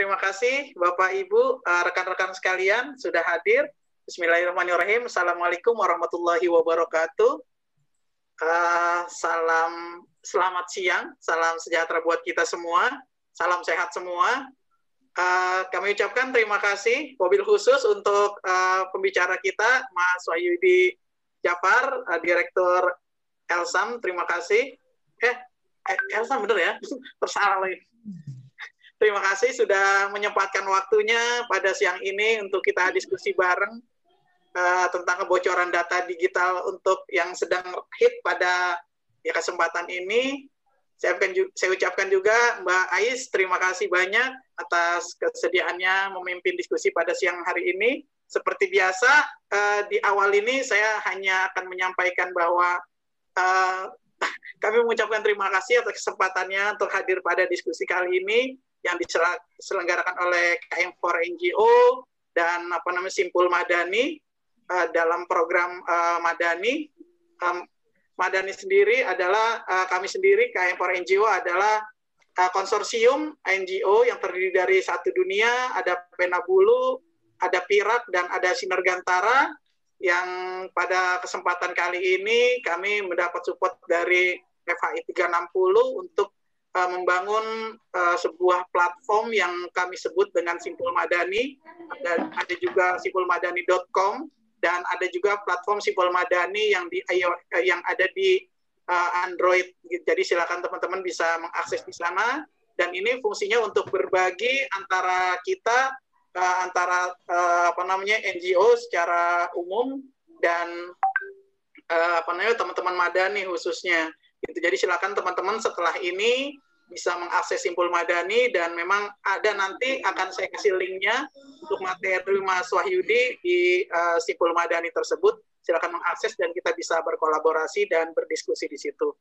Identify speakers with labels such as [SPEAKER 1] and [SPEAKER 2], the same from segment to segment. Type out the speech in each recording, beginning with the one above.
[SPEAKER 1] terima kasih Bapak Ibu, eh, rekan-rekan sekalian sudah hadir. Bismillahirrahmanirrahim. Assalamualaikum warahmatullahi wabarakatuh. Uh, salam selamat siang, salam sejahtera buat kita semua, salam sehat semua. Uh, kami ucapkan terima kasih mobil khusus untuk uh, pembicara kita Mas Wahyudi Jafar, uh, Direktur Elsam. Terima kasih. Eh, Elsam bener ya? Tersalah lagi. Terima kasih sudah menyempatkan waktunya pada siang ini untuk kita diskusi bareng uh, tentang kebocoran data digital untuk yang sedang hit pada ya kesempatan ini. Saya ucapkan, juga, saya ucapkan juga Mbak Ais terima kasih banyak atas kesediaannya memimpin diskusi pada siang hari ini. Seperti biasa uh, di awal ini saya hanya akan menyampaikan bahwa uh, kami mengucapkan terima kasih atas kesempatannya untuk hadir pada diskusi kali ini yang diselenggarakan oleh KM4 NGO dan apa namanya Simpul Madani uh, dalam program uh, Madani um, Madani sendiri adalah uh, kami sendiri KM4 NGO adalah uh, konsorsium NGO yang terdiri dari satu dunia ada Penabulu ada Pirat dan ada Sinergantara yang pada kesempatan kali ini kami mendapat support dari FHI 360 untuk uh, membangun uh, sebuah platform yang kami sebut dengan Simpul Madani dan ada juga simpulmadani.com dan ada juga platform Simpul Madani yang di uh, yang ada di uh, Android. Jadi silakan teman-teman bisa mengakses di sana dan ini fungsinya untuk berbagi antara kita uh, antara uh, apa namanya NGO secara umum dan uh, apa namanya teman-teman madani khususnya Gitu. jadi silakan teman-teman setelah ini bisa mengakses simpul madani dan memang ada nanti akan saya kasih linknya untuk materi Mas Wahyudi di uh, simpul madani tersebut silakan mengakses dan kita bisa berkolaborasi dan berdiskusi di situ.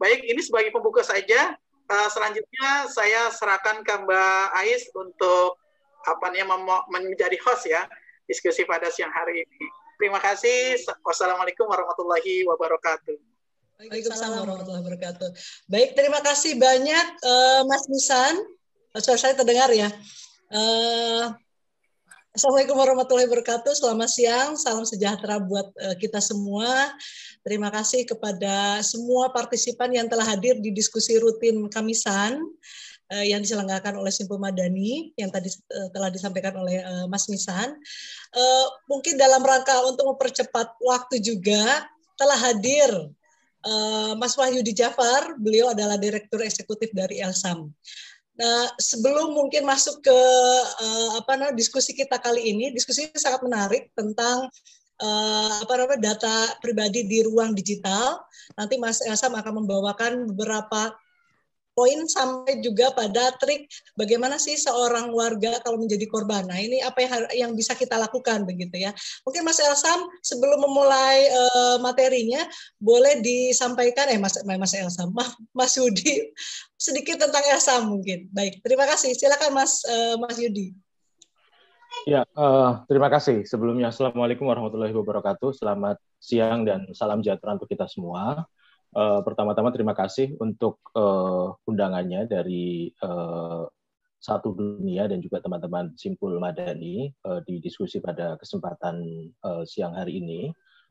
[SPEAKER 1] Baik, ini sebagai pembuka saja. Uh, selanjutnya saya serahkan ke Mbak Ais untuk apa nih menjadi host ya diskusi pada siang hari ini. Terima kasih. Wassalamualaikum warahmatullahi wabarakatuh.
[SPEAKER 2] Waalaikumsalam warahmatullahi wabarakatuh. Baik, terima kasih banyak uh, Mas Nisan. Eh, Suara saya terdengar ya. Uh, Assalamualaikum warahmatullahi wabarakatuh. Selamat siang, salam sejahtera buat uh, kita semua. Terima kasih kepada semua partisipan yang telah hadir di diskusi rutin Kamisan uh, yang diselenggarakan oleh Simpul Madani yang tadi uh, telah disampaikan oleh uh, Mas Nisan. Uh, mungkin dalam rangka untuk mempercepat waktu juga telah hadir Eh, Mas Wahyu Di Jafar, beliau adalah direktur eksekutif dari Elsam. Nah, sebelum mungkin masuk ke uh, apa namanya diskusi kita kali ini, diskusi sangat menarik tentang uh, apa namanya data pribadi di ruang digital. Nanti Mas Elsam akan membawakan beberapa poin sampai juga pada trik bagaimana sih seorang warga kalau menjadi korban. Nah ini apa yang, bisa kita lakukan begitu ya. Mungkin Mas Elsam sebelum memulai uh, materinya boleh disampaikan eh Mas Mas Elsam Mas Yudi sedikit tentang Elsam mungkin. Baik terima kasih silakan Mas uh, Mas Yudi.
[SPEAKER 3] Ya, uh, terima kasih. Sebelumnya, Assalamualaikum warahmatullahi wabarakatuh. Selamat siang dan salam sejahtera untuk kita semua. Uh, pertama-tama terima kasih untuk uh, undangannya dari uh, satu dunia dan juga teman-teman Simpul Madani uh, di diskusi pada kesempatan uh, siang hari ini.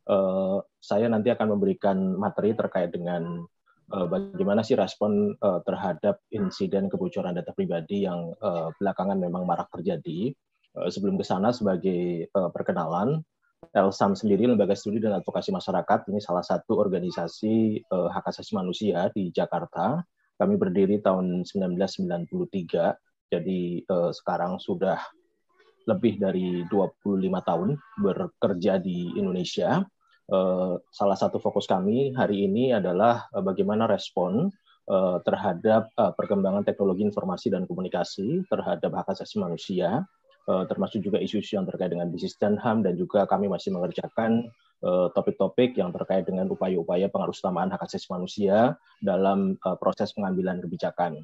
[SPEAKER 3] Uh, saya nanti akan memberikan materi terkait dengan uh, bagaimana sih respon uh, terhadap insiden kebocoran data pribadi yang uh, belakangan memang marak terjadi. Uh, sebelum ke sana sebagai uh, perkenalan, ELSAM sendiri, Lembaga Studi dan Advokasi Masyarakat, ini salah satu organisasi uh, hak asasi manusia di Jakarta. Kami berdiri tahun 1993, jadi uh, sekarang sudah lebih dari 25 tahun bekerja di Indonesia. Uh, salah satu fokus kami hari ini adalah uh, bagaimana respon terhadap perkembangan teknologi informasi dan komunikasi terhadap hak asasi manusia, Eh, termasuk juga isu-isu yang terkait dengan bisnis dan HAM dan juga kami masih mengerjakan eh, topik-topik yang terkait dengan upaya-upaya pengaruh utamaan hak asasi manusia dalam eh, proses pengambilan kebijakan.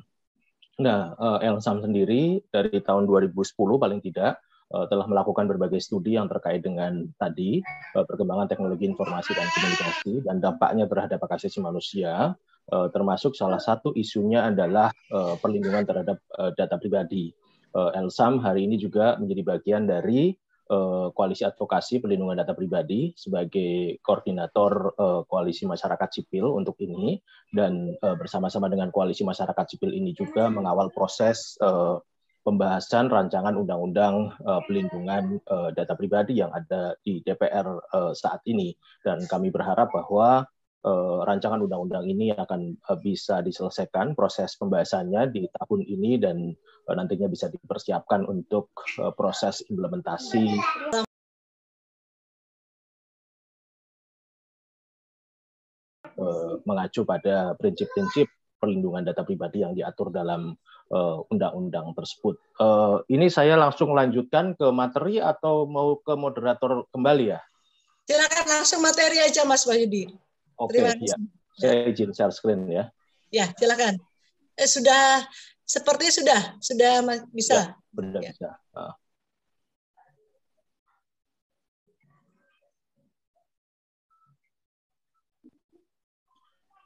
[SPEAKER 3] Nah, Elsam sendiri dari tahun 2010 paling tidak telah melakukan berbagai studi yang terkait dengan tadi perkembangan teknologi informasi dan komunikasi dan dampaknya terhadap hak asasi manusia termasuk salah satu isunya adalah perlindungan terhadap data pribadi Eh, Elsam hari ini juga menjadi bagian dari eh, Koalisi Advokasi pelindungan Data Pribadi sebagai koordinator eh, Koalisi Masyarakat Sipil untuk ini dan bersama-sama dengan Koalisi Masyarakat Sipil ini juga mengawal proses pembahasan rancangan undang-undang pelindungan data pribadi yang ada di DPR saat ini dan kami berharap bahwa eh, rancangan undang-undang ini akan eh, bisa diselesaikan proses pembahasannya di tahun ini dan eh, nantinya bisa dipersiapkan untuk eh, proses implementasi eh, mengacu pada prinsip-prinsip perlindungan data pribadi yang diatur dalam eh, undang-undang uh, tersebut. Uh, ini saya langsung lanjutkan ke materi atau mau ke moderator kembali ya?
[SPEAKER 2] Silakan langsung materi aja Mas Wahyudi.
[SPEAKER 3] Oke, okay, ya. saya izin share screen ya.
[SPEAKER 2] Ya, silakan. Eh, sudah sepertinya sudah sudah bisa. Ya, sudah ya. bisa. Ah.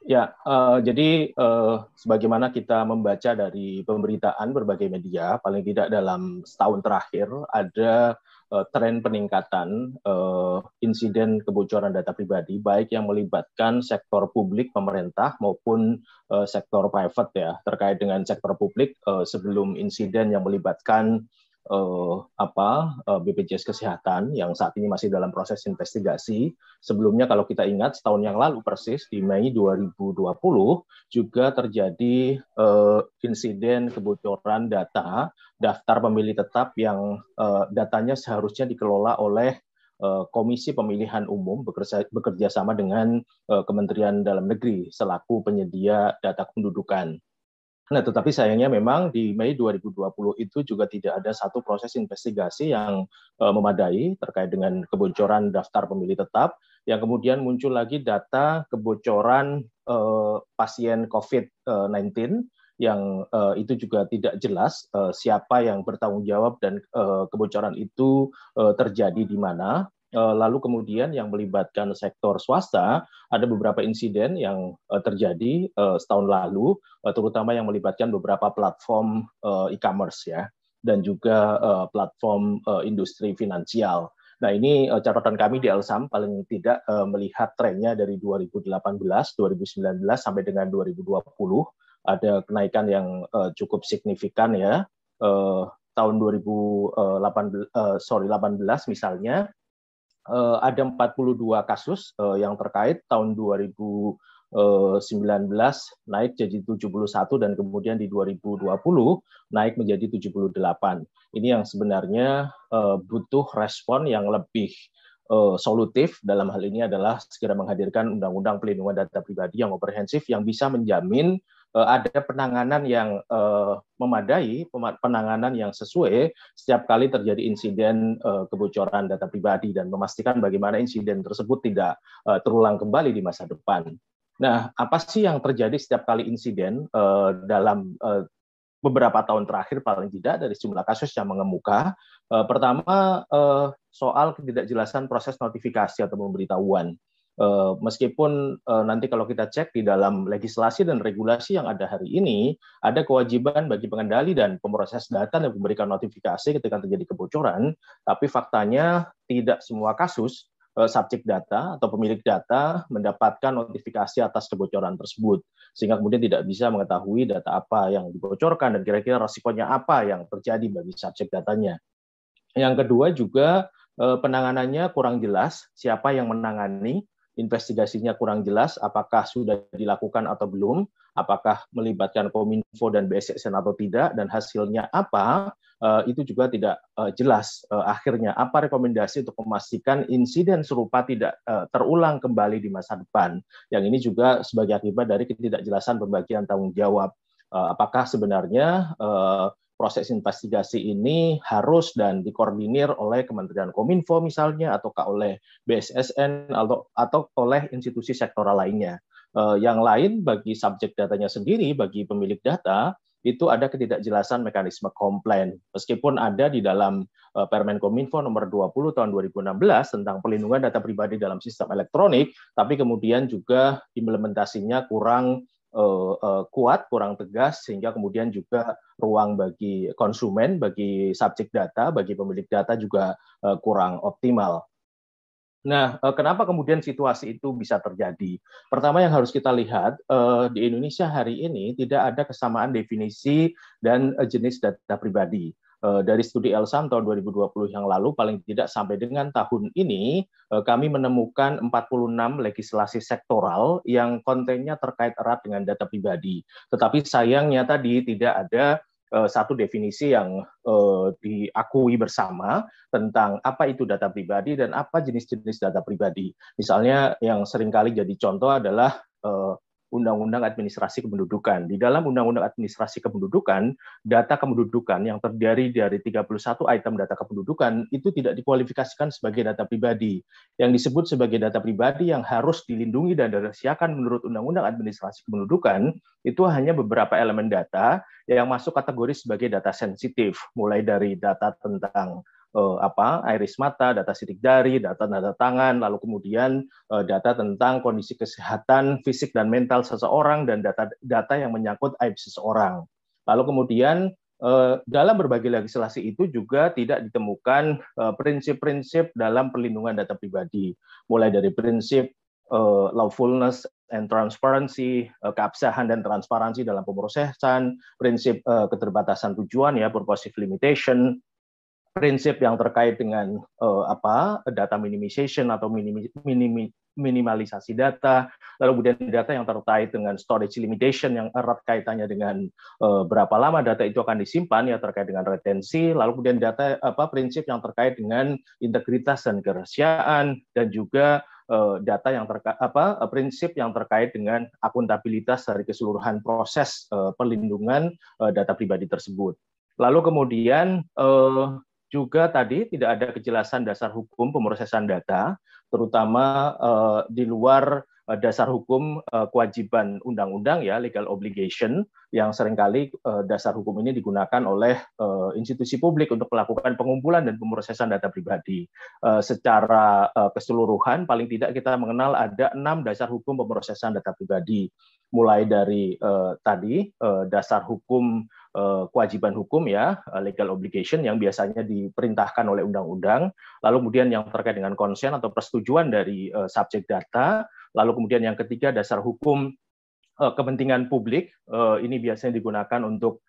[SPEAKER 3] Ya, uh, jadi uh, sebagaimana kita membaca dari pemberitaan berbagai media, paling tidak dalam setahun terakhir ada uh, tren peningkatan uh, insiden kebocoran data pribadi baik yang melibatkan sektor publik pemerintah maupun uh, sektor private ya terkait dengan sektor publik uh, sebelum insiden yang melibatkan uh, apa uh, eh, BPJS Kesehatan yang saat ini masih dalam proses investigasi. Sebelumnya kalau kita ingat setahun yang lalu persis di Mei 2020 juga terjadi uh, insiden kebocoran data daftar pemilih tetap yang uh, datanya seharusnya dikelola oleh Komisi Pemilihan Umum bekerja, bekerja sama dengan Kementerian Dalam Negeri selaku penyedia data kependudukan. Nah, tetapi sayangnya memang di Mei 2020 itu juga tidak ada satu proses investigasi yang uh, memadai terkait dengan kebocoran daftar pemilih tetap, yang kemudian muncul lagi data kebocoran uh, pasien COVID-19 eh, yang uh, itu juga tidak jelas siapa yang bertanggung jawab dan kebocoran itu terjadi di mana. Eh, lalu kemudian yang melibatkan sektor swasta ada beberapa insiden yang eh, terjadi eh, setahun lalu terutama yang melibatkan beberapa platform e-commerce ya dan juga platform industri finansial. Nah, ini catatan kami di Elsam paling tidak melihat trennya dari 2018, 2019 sampai dengan 2020 ada kenaikan yang cukup signifikan ya. tahun 2018 sorry 18 misalnya Eh, ada 42 kasus eh, yang terkait tahun 2019 eh, naik jadi 71 dan kemudian di 2020 naik menjadi 78. Ini yang sebenarnya butuh respon yang lebih solutif dalam hal ini adalah segera menghadirkan undang-undang pelindungan data pribadi yang komprehensif yang bisa menjamin Eh, ada penanganan yang eh, memadai, penanganan yang sesuai setiap kali terjadi insiden eh, kebocoran data pribadi dan memastikan bagaimana insiden tersebut tidak terulang kembali di masa depan. Nah, apa sih yang terjadi setiap kali insiden dalam beberapa tahun terakhir paling tidak dari jumlah kasus yang mengemuka. Pertama, soal ketidakjelasan proses notifikasi atau pemberitahuan Eh, meskipun eh, nanti kalau kita cek di dalam legislasi dan regulasi yang ada hari ini, ada kewajiban bagi pengendali dan pemroses data dan memberikan notifikasi ketika terjadi kebocoran, tapi faktanya tidak semua kasus eh, subjek data atau pemilik data mendapatkan notifikasi atas kebocoran tersebut sehingga kemudian tidak bisa mengetahui data apa yang dibocorkan dan kira-kira resikonya apa yang terjadi bagi subjek datanya. Yang kedua juga penanganannya kurang jelas siapa yang menangani investigasinya kurang jelas, apakah sudah dilakukan atau belum, apakah melibatkan Kominfo dan BSSN atau tidak, dan hasilnya apa, eh, itu juga tidak eh, jelas. Eh, akhirnya, apa rekomendasi untuk memastikan insiden serupa tidak terulang kembali di masa depan? Yang ini juga sebagai akibat dari ketidakjelasan pembagian tanggung jawab. Apakah sebenarnya proses investigasi ini harus dan dikoordinir oleh Kementerian Kominfo misalnya ataukah oleh BSSN atau atau oleh institusi sektoral lainnya. Eh, yang lain bagi subjek datanya sendiri bagi pemilik data itu ada ketidakjelasan mekanisme komplain. Meskipun ada di dalam eh, Permen Kominfo nomor 20 tahun 2016 tentang pelindungan data pribadi dalam sistem elektronik, tapi kemudian juga implementasinya kurang uh, uh, kuat, kurang tegas, sehingga kemudian juga ruang bagi konsumen, bagi subjek data, bagi pemilik data juga uh, kurang optimal. Nah, kenapa kemudian situasi itu bisa terjadi? Pertama yang harus kita lihat di Indonesia hari ini tidak ada kesamaan definisi dan jenis data pribadi. Eh, dari studi Elsan tahun 2020 yang lalu paling tidak sampai dengan tahun ini eh, kami menemukan 46 legislasi sektoral yang kontennya terkait erat dengan data pribadi. Tetapi sayangnya tadi tidak ada eh, satu definisi yang diakui bersama tentang apa itu data pribadi dan apa jenis-jenis data pribadi. Misalnya yang seringkali jadi contoh adalah uh, Undang-Undang Administrasi Kependudukan. Di dalam Undang-Undang Administrasi Kependudukan, data kependudukan yang terdiri dari 31 item data kependudukan itu tidak dikualifikasikan sebagai data pribadi. Yang disebut sebagai data pribadi yang harus dilindungi dan dirahasiakan menurut Undang-Undang Administrasi Kependudukan itu hanya beberapa elemen data yang masuk kategori sebagai data sensitif, mulai dari data tentang eh, apa iris mata, data sidik jari, data tanda tangan, lalu kemudian eh, data tentang kondisi kesehatan fisik dan mental seseorang dan data-data yang menyangkut aib seseorang. Lalu kemudian eh, dalam berbagai legislasi itu juga tidak ditemukan eh, prinsip-prinsip dalam perlindungan data pribadi, mulai dari prinsip eh, lawfulness and transparency, keabsahan dan transparansi dalam pemrosesan, prinsip keterbatasan tujuan ya, purposive limitation, prinsip yang terkait dengan uh, apa data minimization atau minim, minim, minimalisasi data, lalu kemudian data yang terkait dengan storage limitation yang erat kaitannya dengan uh, berapa lama data itu akan disimpan ya terkait dengan retensi, lalu kemudian data apa prinsip yang terkait dengan integritas dan kerahasiaan dan juga eh, data yang terkait apa prinsip yang terkait dengan akuntabilitas dari keseluruhan proses uh, perlindungan uh, data pribadi tersebut. Lalu kemudian juga tadi tidak ada kejelasan dasar hukum pemrosesan data, terutama uh, di luar uh, dasar hukum uh, kewajiban undang-undang ya legal obligation yang seringkali uh, dasar hukum ini digunakan oleh uh, institusi publik untuk melakukan pengumpulan dan pemrosesan data pribadi. Uh, secara uh, keseluruhan paling tidak kita mengenal ada enam dasar hukum pemrosesan data pribadi mulai dari uh, tadi uh, dasar hukum Eh, kewajiban hukum ya eh, legal obligation yang biasanya diperintahkan oleh undang-undang lalu kemudian yang terkait dengan konsen atau persetujuan dari eh, subjek data lalu kemudian yang ketiga dasar hukum kepentingan publik ini biasanya digunakan untuk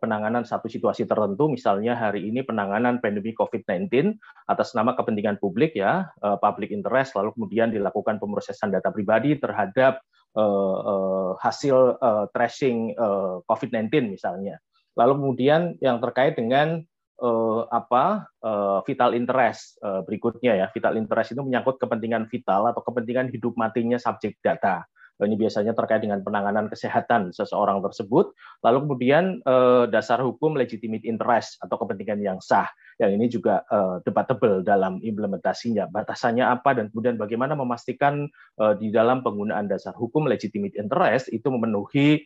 [SPEAKER 3] penanganan satu situasi tertentu, misalnya hari ini penanganan pandemi COVID-19 atas nama kepentingan publik ya, public interest, lalu kemudian dilakukan pemrosesan data pribadi terhadap uh, uh, hasil uh, tracing uh, COVID-19 misalnya. Lalu kemudian yang terkait dengan uh, apa uh, vital interest uh, berikutnya ya vital interest itu menyangkut kepentingan vital atau kepentingan hidup matinya subjek data. Ini biasanya terkait dengan penanganan kesehatan seseorang tersebut. Lalu kemudian eh, dasar hukum legitimate interest atau kepentingan yang sah. Yang ini juga eh, debatable dalam implementasinya. Batasannya apa dan kemudian bagaimana memastikan eh, di dalam penggunaan dasar hukum legitimate interest itu memenuhi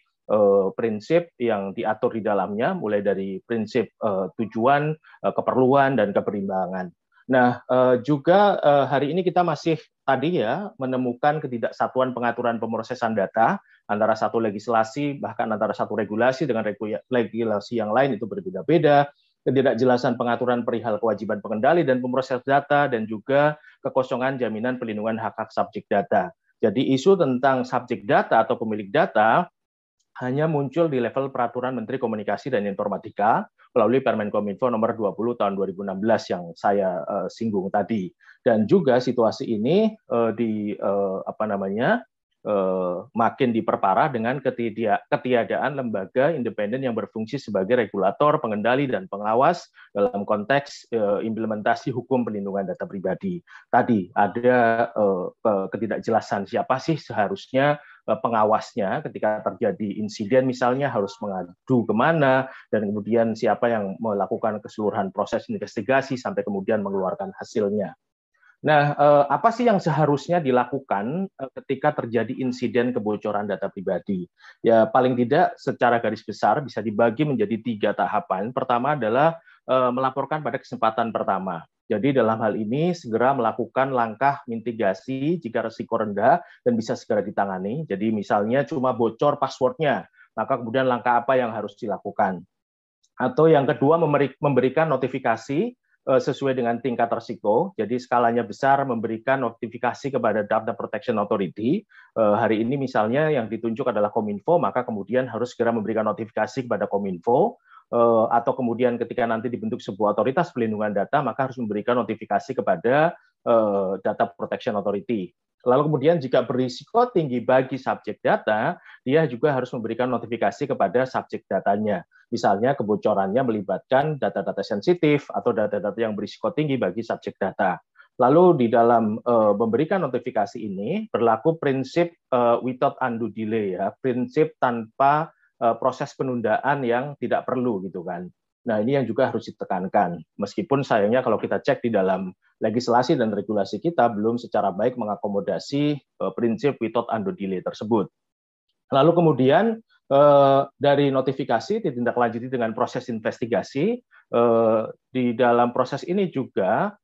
[SPEAKER 3] prinsip yang diatur di dalamnya, mulai dari prinsip tujuan, keperluan, dan keberimbangan. Nah, juga hari ini kita masih tadi ya menemukan ketidaksatuan pengaturan pemrosesan data antara satu legislasi bahkan antara satu regulasi dengan regulasi yang lain itu berbeda-beda ketidakjelasan pengaturan perihal kewajiban pengendali dan pemroses data dan juga kekosongan jaminan pelindungan hak-hak subjek data. Jadi isu tentang subjek data atau pemilik data hanya muncul di level peraturan Menteri Komunikasi dan Informatika melalui Permen Kominfo nomor 20 tahun 2016 yang saya uh, singgung tadi. Dan juga situasi ini uh, di uh, apa namanya? Uh, makin diperparah dengan ketidia, ketiadaan lembaga independen yang berfungsi sebagai regulator, pengendali, dan pengawas dalam konteks uh, implementasi hukum pelindungan data pribadi. Tadi ada uh, ketidakjelasan siapa sih seharusnya Eh, pengawasnya ketika terjadi insiden misalnya harus mengadu kemana dan kemudian siapa yang melakukan keseluruhan proses investigasi sampai kemudian mengeluarkan hasilnya. Nah, eh, apa sih yang seharusnya dilakukan eh, ketika terjadi insiden kebocoran data pribadi? Ya, paling tidak secara garis besar bisa dibagi menjadi tiga tahapan. Pertama adalah melaporkan pada kesempatan pertama. Jadi dalam hal ini segera melakukan langkah mitigasi jika resiko rendah dan bisa segera ditangani. Jadi misalnya cuma bocor passwordnya, maka kemudian langkah apa yang harus dilakukan. Atau yang kedua memberikan notifikasi eh, sesuai dengan tingkat resiko. Jadi skalanya besar memberikan notifikasi kepada Data Protection Authority. Eh, hari ini misalnya yang ditunjuk adalah Kominfo, maka kemudian harus segera memberikan notifikasi kepada Kominfo. Eh, atau kemudian ketika nanti dibentuk sebuah otoritas pelindungan data maka harus memberikan notifikasi kepada eh, data protection authority. Lalu kemudian jika berisiko tinggi bagi subjek data, dia juga harus memberikan notifikasi kepada subjek datanya. Misalnya kebocorannya melibatkan data-data sensitif atau data-data yang berisiko tinggi bagi subjek data. Lalu di dalam uh, memberikan notifikasi ini berlaku prinsip uh, without undue delay ya, prinsip tanpa Eh, proses penundaan yang tidak perlu gitu kan. Nah ini yang juga harus ditekankan. Meskipun sayangnya kalau kita cek di dalam legislasi dan regulasi kita belum secara baik mengakomodasi eh, prinsip without undue delay tersebut. Lalu kemudian eh, dari notifikasi ditindaklanjuti dengan proses investigasi. Di dalam proses ini juga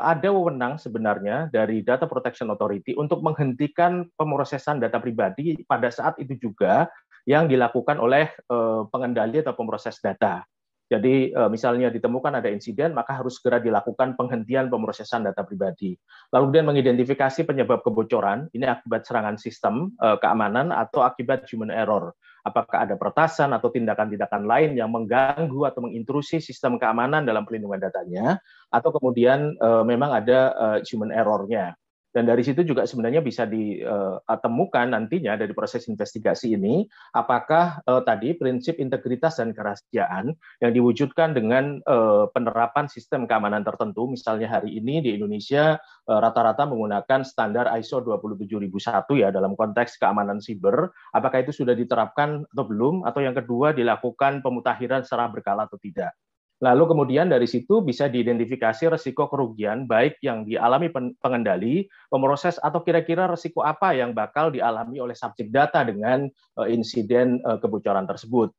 [SPEAKER 3] ada wewenang sebenarnya dari Data Protection Authority untuk menghentikan pemrosesan data pribadi pada saat itu juga yang dilakukan oleh eh, pengendali atau pemroses data. Jadi eh, misalnya ditemukan ada insiden, maka harus segera dilakukan penghentian pemrosesan data pribadi. Lalu kemudian mengidentifikasi penyebab kebocoran, ini akibat serangan sistem eh, keamanan atau akibat human error. Apakah ada pertasan atau tindakan-tindakan lain yang mengganggu atau mengintrusi sistem keamanan dalam perlindungan datanya, atau kemudian memang ada human error-nya. Dan dari situ juga sebenarnya bisa ditemukan eh, nantinya dari proses investigasi ini apakah eh, tadi prinsip integritas dan kerahasiaan yang diwujudkan dengan eh, penerapan sistem keamanan tertentu misalnya hari ini di Indonesia eh, rata-rata menggunakan standar ISO 27001 ya dalam konteks keamanan siber apakah itu sudah diterapkan atau belum atau yang kedua dilakukan pemutahiran secara berkala atau tidak. Lalu kemudian dari situ bisa diidentifikasi resiko kerugian baik yang dialami pengendali, pemroses atau kira-kira resiko apa yang bakal dialami oleh subjek data dengan eh, insiden eh, kebocoran tersebut.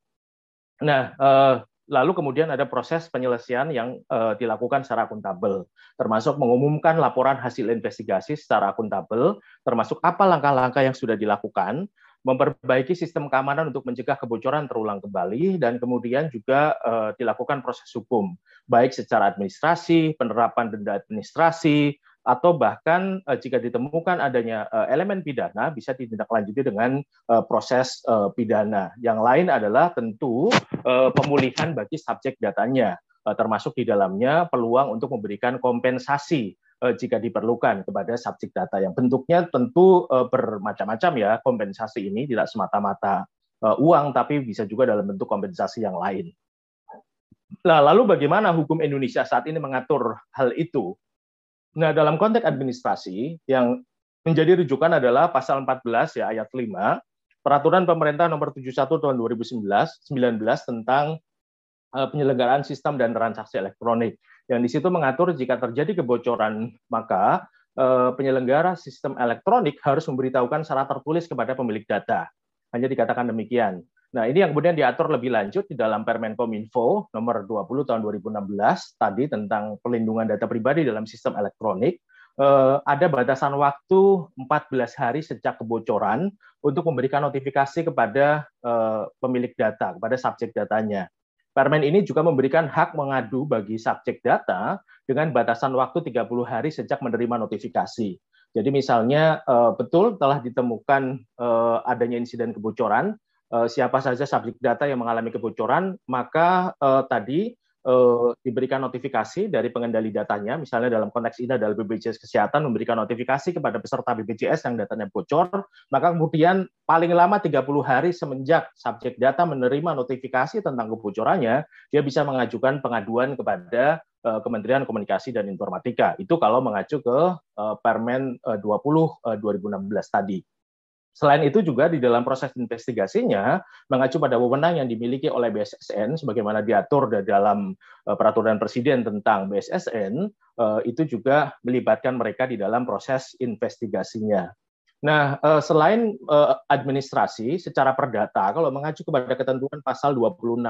[SPEAKER 3] Nah, eh, lalu kemudian ada proses penyelesaian yang dilakukan secara akuntabel, termasuk mengumumkan laporan hasil investigasi secara akuntabel, termasuk apa langkah-langkah yang sudah dilakukan, memperbaiki sistem keamanan untuk mencegah kebocoran terulang kembali dan kemudian juga uh, dilakukan proses hukum baik secara administrasi, penerapan denda administrasi atau bahkan uh, jika ditemukan adanya uh, elemen pidana bisa ditindaklanjuti dengan uh, proses uh, pidana. Yang lain adalah tentu uh, pemulihan bagi subjek datanya termasuk di dalamnya peluang untuk memberikan kompensasi Eh, jika diperlukan kepada subjek data yang bentuknya tentu eh, bermacam-macam ya kompensasi ini tidak semata-mata eh, uang tapi bisa juga dalam bentuk kompensasi yang lain. Nah, lalu bagaimana hukum Indonesia saat ini mengatur hal itu? Nah, dalam konteks administrasi yang menjadi rujukan adalah pasal 14 ya ayat 5 Peraturan Pemerintah Nomor 71 Tahun 2019 19 tentang penyelenggaraan sistem dan transaksi elektronik yang di situ mengatur jika terjadi kebocoran maka eh, penyelenggara sistem elektronik harus memberitahukan secara tertulis kepada pemilik data. Hanya dikatakan demikian. Nah, ini yang kemudian diatur lebih lanjut di dalam Permen Kominfo nomor 20 tahun 2016 tadi tentang pelindungan data pribadi dalam sistem elektronik. Eh, ada batasan waktu 14 hari sejak kebocoran untuk memberikan notifikasi kepada eh, pemilik data, kepada subjek datanya. Permen ini juga memberikan hak mengadu bagi subjek data dengan batasan waktu 30 hari sejak menerima notifikasi. Jadi misalnya eh, betul telah ditemukan eh, adanya insiden kebocoran, eh, siapa saja subjek data yang mengalami kebocoran, maka tadi eh, diberikan notifikasi dari pengendali datanya, misalnya dalam konteks ini adalah BPJS Kesehatan memberikan notifikasi kepada peserta BPJS yang datanya bocor, maka kemudian paling lama 30 hari semenjak subjek data menerima notifikasi tentang kebocorannya, dia bisa mengajukan pengaduan kepada eh, Kementerian Komunikasi dan Informatika. Itu kalau mengacu ke eh, Permen eh, 20 eh, 2016 tadi. Selain itu juga di dalam proses investigasinya mengacu pada wewenang yang dimiliki oleh BSSN sebagaimana diatur di dalam e, peraturan presiden tentang BSSN e, itu juga melibatkan mereka di dalam proses investigasinya. Nah, e, selain administrasi secara perdata, kalau mengacu kepada ketentuan pasal 26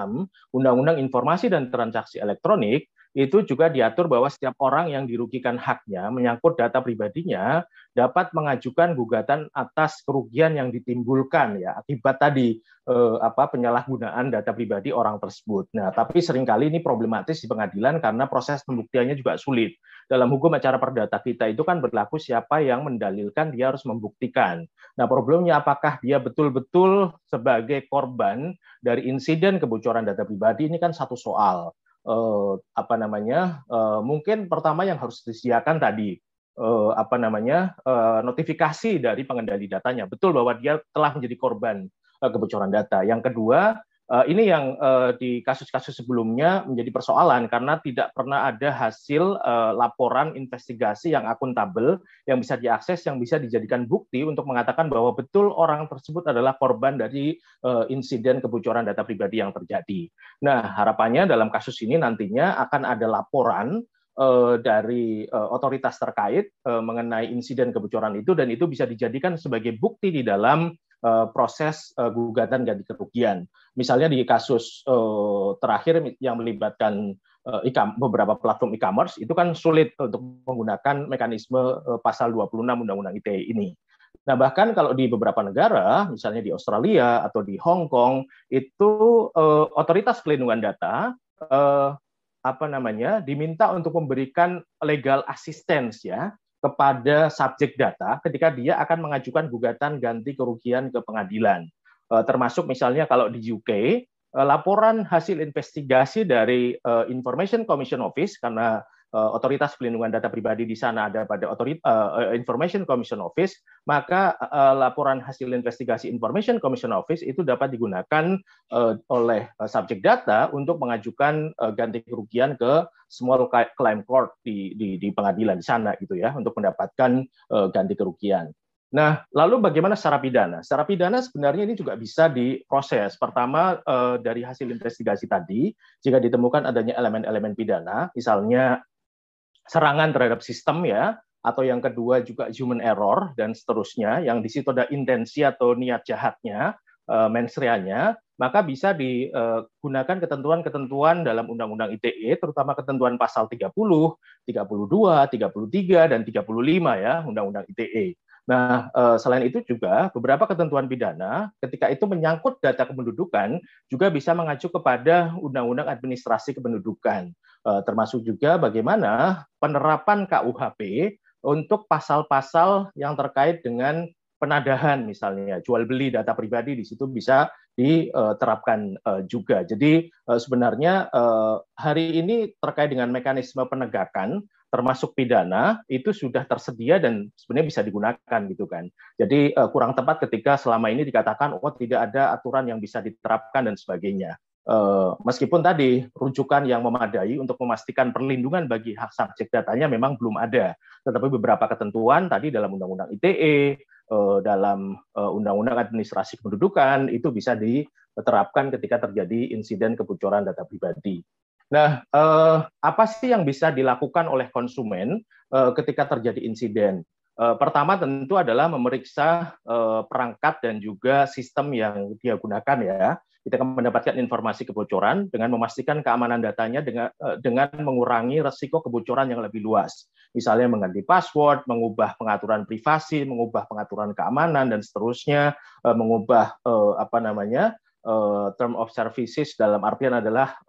[SPEAKER 3] Undang-Undang Informasi dan Transaksi Elektronik, itu juga diatur bahwa setiap orang yang dirugikan haknya menyangkut data pribadinya dapat mengajukan gugatan atas kerugian yang ditimbulkan ya akibat tadi eh, apa penyalahgunaan data pribadi orang tersebut. Nah, tapi seringkali ini problematis di pengadilan karena proses pembuktiannya juga sulit. Dalam hukum acara perdata kita itu kan berlaku siapa yang mendalilkan dia harus membuktikan. Nah, problemnya apakah dia betul-betul sebagai korban dari insiden kebocoran data pribadi ini kan satu soal eh, apa namanya eh, mungkin pertama yang harus disediakan tadi eh, apa namanya eh, notifikasi dari pengendali datanya betul bahwa dia telah menjadi korban uh, kebocoran data yang kedua Uh, ini yang uh, di kasus-kasus sebelumnya menjadi persoalan karena tidak pernah ada hasil uh, laporan investigasi yang akuntabel yang bisa diakses yang bisa dijadikan bukti untuk mengatakan bahwa betul orang tersebut adalah korban dari uh, insiden kebocoran data pribadi yang terjadi. Nah, harapannya dalam kasus ini nantinya akan ada laporan dari uh, otoritas terkait uh, mengenai insiden kebocoran itu dan itu bisa dijadikan sebagai bukti di dalam Eh, proses uh, gugatan ganti kerugian. Misalnya di kasus uh, terakhir yang melibatkan e beberapa platform e-commerce itu kan sulit untuk menggunakan mekanisme uh, pasal 26 Undang-Undang ITE ini. Nah, bahkan kalau di beberapa negara, misalnya di Australia atau di Hong Kong, itu uh, otoritas pelindungan data uh, apa namanya diminta untuk memberikan legal assistance ya kepada subjek data ketika dia akan mengajukan gugatan ganti kerugian ke pengadilan. Eh, termasuk misalnya kalau di UK, eh, laporan hasil investigasi dari eh, Information Commission Office karena uh, otoritas pelindungan data pribadi di sana ada pada otorit uh, Information Commission Office, maka uh, laporan hasil investigasi Information Commission Office itu dapat digunakan uh, oleh uh, subjek data untuk mengajukan uh, ganti kerugian ke small claim court di, di, di pengadilan di sana gitu ya untuk mendapatkan uh, ganti kerugian. Nah, lalu bagaimana secara pidana? Secara pidana sebenarnya ini juga bisa diproses. Pertama, dari hasil investigasi tadi, jika ditemukan adanya elemen-elemen pidana, misalnya serangan terhadap sistem ya, atau yang kedua juga human error dan seterusnya, yang di situ ada intensi atau niat jahatnya, eh, mensrianya, maka bisa digunakan ketentuan-ketentuan dalam Undang-Undang ITE, terutama ketentuan pasal 30, 32, 33, dan 35 ya Undang-Undang ITE. Nah, eh, selain itu juga beberapa ketentuan pidana ketika itu menyangkut data kependudukan juga bisa mengacu kepada Undang-Undang Administrasi Kependudukan. Eh, termasuk juga bagaimana penerapan KUHP untuk pasal-pasal yang terkait dengan penadahan misalnya jual beli data pribadi di situ bisa diterapkan eh, eh, juga. Jadi sebenarnya hari ini terkait dengan mekanisme penegakan termasuk pidana itu sudah tersedia dan sebenarnya bisa digunakan gitu kan. Jadi kurang tepat ketika selama ini dikatakan oh tidak ada aturan yang bisa diterapkan dan sebagainya. Eh, meskipun tadi rujukan yang memadai untuk memastikan perlindungan bagi hak subjek datanya memang belum ada, tetapi beberapa ketentuan tadi dalam Undang-Undang ITE, eh, dalam eh, Undang-Undang Administrasi Kependudukan itu bisa diterapkan ketika terjadi insiden kebocoran data pribadi. Nah, apa sih yang bisa dilakukan oleh konsumen ketika terjadi insiden? pertama tentu adalah memeriksa perangkat dan juga sistem yang dia gunakan ya kita akan mendapatkan informasi kebocoran dengan memastikan keamanan datanya dengan eh, dengan mengurangi resiko kebocoran yang lebih luas. Misalnya mengganti password, mengubah pengaturan privasi, mengubah pengaturan keamanan dan seterusnya, eh, mengubah eh, apa namanya? term of services dalam artian adalah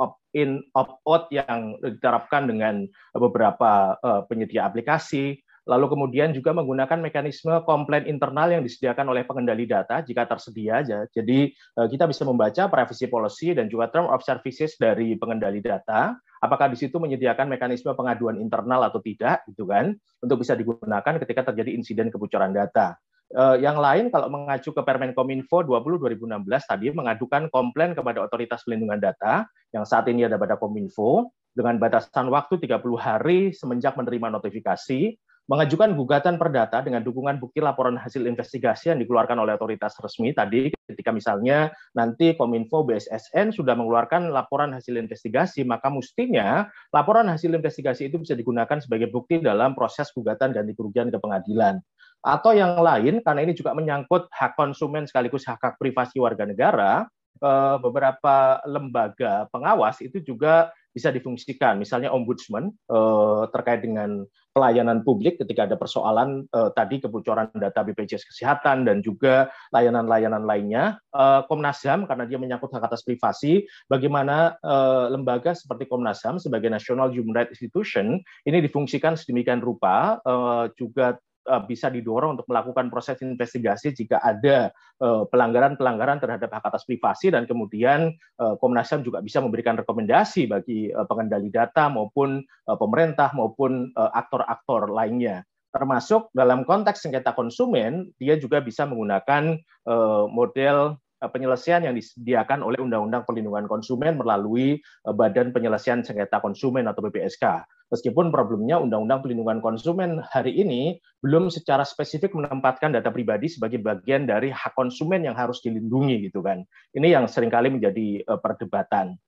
[SPEAKER 3] opt-in, opt-out yang diterapkan dengan beberapa penyedia aplikasi Lalu kemudian juga menggunakan mekanisme komplain internal yang disediakan oleh pengendali data jika tersedia aja. Jadi eh, kita bisa membaca privacy policy dan juga term of services dari pengendali data. Apakah di situ menyediakan mekanisme pengaduan internal atau tidak, gitu kan? Untuk bisa digunakan ketika terjadi insiden kebocoran data. Eh, yang lain kalau mengacu ke Permen Kominfo 20 2016 tadi mengadukan komplain kepada otoritas pelindungan data yang saat ini ada pada Kominfo dengan batasan waktu 30 hari semenjak menerima notifikasi mengajukan gugatan perdata dengan dukungan bukti laporan hasil investigasi yang dikeluarkan oleh otoritas resmi tadi ketika misalnya nanti Kominfo BSSN sudah mengeluarkan laporan hasil investigasi maka mestinya laporan hasil investigasi itu bisa digunakan sebagai bukti dalam proses gugatan ganti kerugian ke pengadilan atau yang lain karena ini juga menyangkut hak konsumen sekaligus hak hak privasi warga negara eh, beberapa lembaga pengawas itu juga bisa difungsikan. Misalnya ombudsman eh, terkait dengan pelayanan publik ketika ada persoalan eh, tadi kebocoran data BPJS Kesehatan dan juga layanan-layanan lainnya. Eh, Komnas HAM karena dia menyangkut hak atas privasi, bagaimana eh, lembaga seperti Komnas HAM sebagai National Human Rights Institution ini difungsikan sedemikian rupa eh, juga Eh, bisa didorong untuk melakukan proses investigasi jika ada eh, pelanggaran-pelanggaran uh, terhadap hak atas privasi dan kemudian uh, Komnas HAM juga bisa memberikan rekomendasi bagi uh, pengendali data maupun uh, pemerintah maupun aktor-aktor uh, lainnya termasuk dalam konteks sengketa konsumen dia juga bisa menggunakan uh, model penyelesaian yang disediakan oleh Undang-Undang Perlindungan Konsumen melalui Badan Penyelesaian Sengketa Konsumen atau BPSK. Meskipun problemnya Undang-Undang Pelindungan Konsumen hari ini belum secara spesifik menempatkan data pribadi sebagai bagian dari hak konsumen yang harus dilindungi gitu kan. Ini yang seringkali menjadi eh, perdebatan.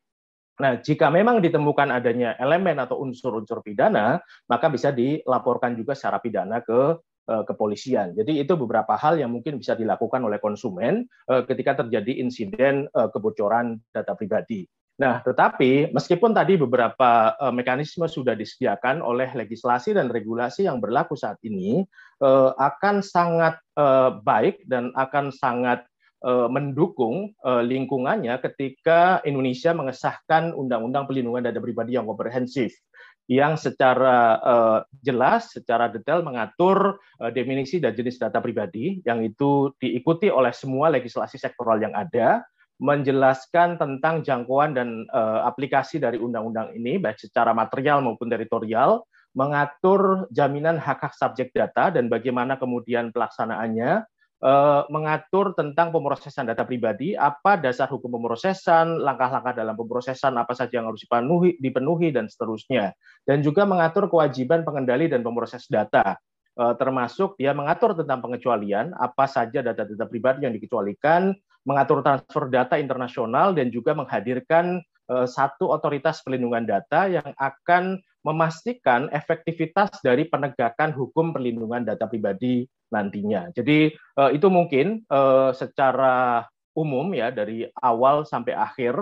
[SPEAKER 3] Nah, jika memang ditemukan adanya elemen atau unsur-unsur pidana, maka bisa dilaporkan juga secara pidana ke eh, kepolisian. Jadi itu beberapa hal yang mungkin bisa dilakukan oleh konsumen eh, ketika terjadi insiden kebocoran data pribadi. Nah, tetapi meskipun tadi beberapa uh, mekanisme sudah disediakan oleh legislasi dan regulasi yang berlaku saat ini uh, akan sangat uh, baik dan akan sangat uh, mendukung uh, lingkungannya ketika Indonesia mengesahkan undang-undang pelindungan data pribadi yang komprehensif yang secara uh, jelas, secara detail mengatur uh, definisi dan jenis data pribadi yang itu diikuti oleh semua legislasi sektoral yang ada menjelaskan tentang jangkauan dan uh, aplikasi dari undang-undang ini baik secara material maupun teritorial, mengatur jaminan hak-hak subjek data dan bagaimana kemudian pelaksanaannya, uh, mengatur tentang pemrosesan data pribadi, apa dasar hukum pemrosesan, langkah-langkah dalam pemrosesan apa saja yang harus dipenuhi, dipenuhi dan seterusnya. Dan juga mengatur kewajiban pengendali dan pemroses data eh, termasuk dia mengatur tentang pengecualian apa saja data-data pribadi yang dikecualikan, mengatur transfer data internasional dan juga menghadirkan eh, satu otoritas pelindungan data yang akan memastikan efektivitas dari penegakan hukum perlindungan data pribadi nantinya. Jadi eh, itu mungkin eh, secara umum ya dari awal sampai akhir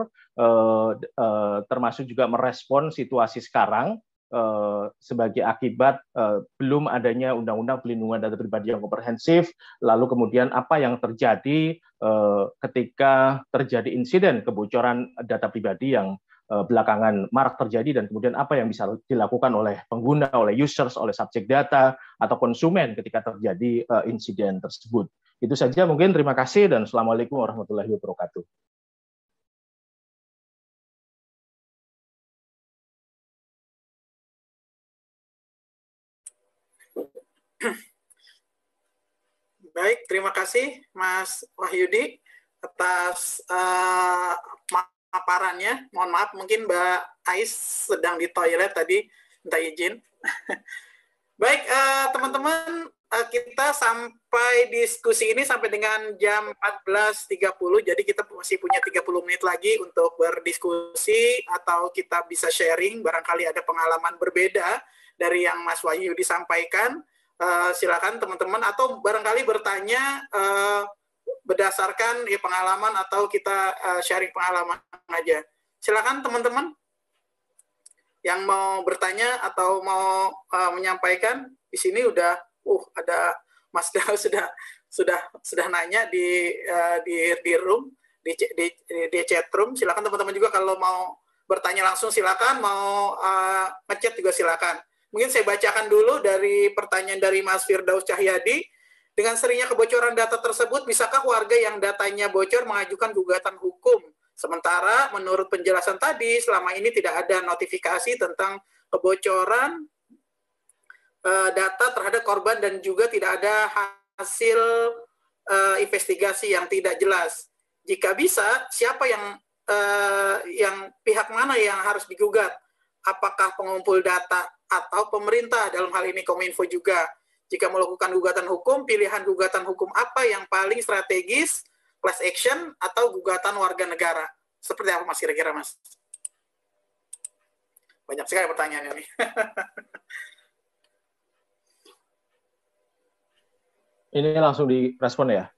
[SPEAKER 3] termasuk juga merespon situasi sekarang Eh, sebagai akibat eh, belum adanya undang-undang pelindungan data pribadi yang komprehensif, lalu kemudian apa yang terjadi eh, ketika terjadi insiden kebocoran data pribadi yang belakangan marak terjadi dan kemudian apa yang bisa dilakukan oleh pengguna, oleh users, oleh subjek data atau konsumen ketika terjadi insiden tersebut. Itu saja mungkin terima kasih dan assalamualaikum warahmatullahi wabarakatuh.
[SPEAKER 1] Baik, terima kasih Mas Wahyudi atas uh, paparannya. Mohon maaf, mungkin Mbak Ais sedang di toilet tadi, minta izin. Baik, eh, teman-teman, uh, uh, kita sampai diskusi ini sampai dengan jam 14.30, jadi kita masih punya 30 menit lagi untuk berdiskusi atau kita bisa sharing, barangkali ada pengalaman berbeda dari yang Mas Wahyudi sampaikan uh, silakan teman-teman atau barangkali bertanya uh, berdasarkan ya, pengalaman atau kita uh, sharing pengalaman aja. Silakan teman-teman yang mau bertanya atau mau uh, menyampaikan di sini udah uh ada Mas Dao sudah sudah sudah nanya di uh, di di room di di, di chat room silakan teman-teman juga kalau mau bertanya langsung silakan mau uh, ngechat juga silakan Mungkin saya bacakan dulu dari pertanyaan dari Mas Firdaus Cahyadi. Dengan seringnya kebocoran data tersebut, bisakah warga yang datanya bocor mengajukan gugatan hukum? Sementara menurut penjelasan tadi, selama ini tidak ada notifikasi tentang kebocoran eh, data terhadap korban dan juga tidak ada hasil eh, investigasi yang tidak jelas. Jika bisa, siapa yang eh, yang pihak mana yang harus digugat? Apakah pengumpul data atau pemerintah dalam hal ini Kominfo juga. Jika melakukan gugatan hukum, pilihan gugatan hukum apa yang paling strategis, class action atau gugatan warga negara? Seperti apa Mas kira-kira Mas? Banyak sekali pertanyaannya nih.
[SPEAKER 3] ini langsung direspon ya?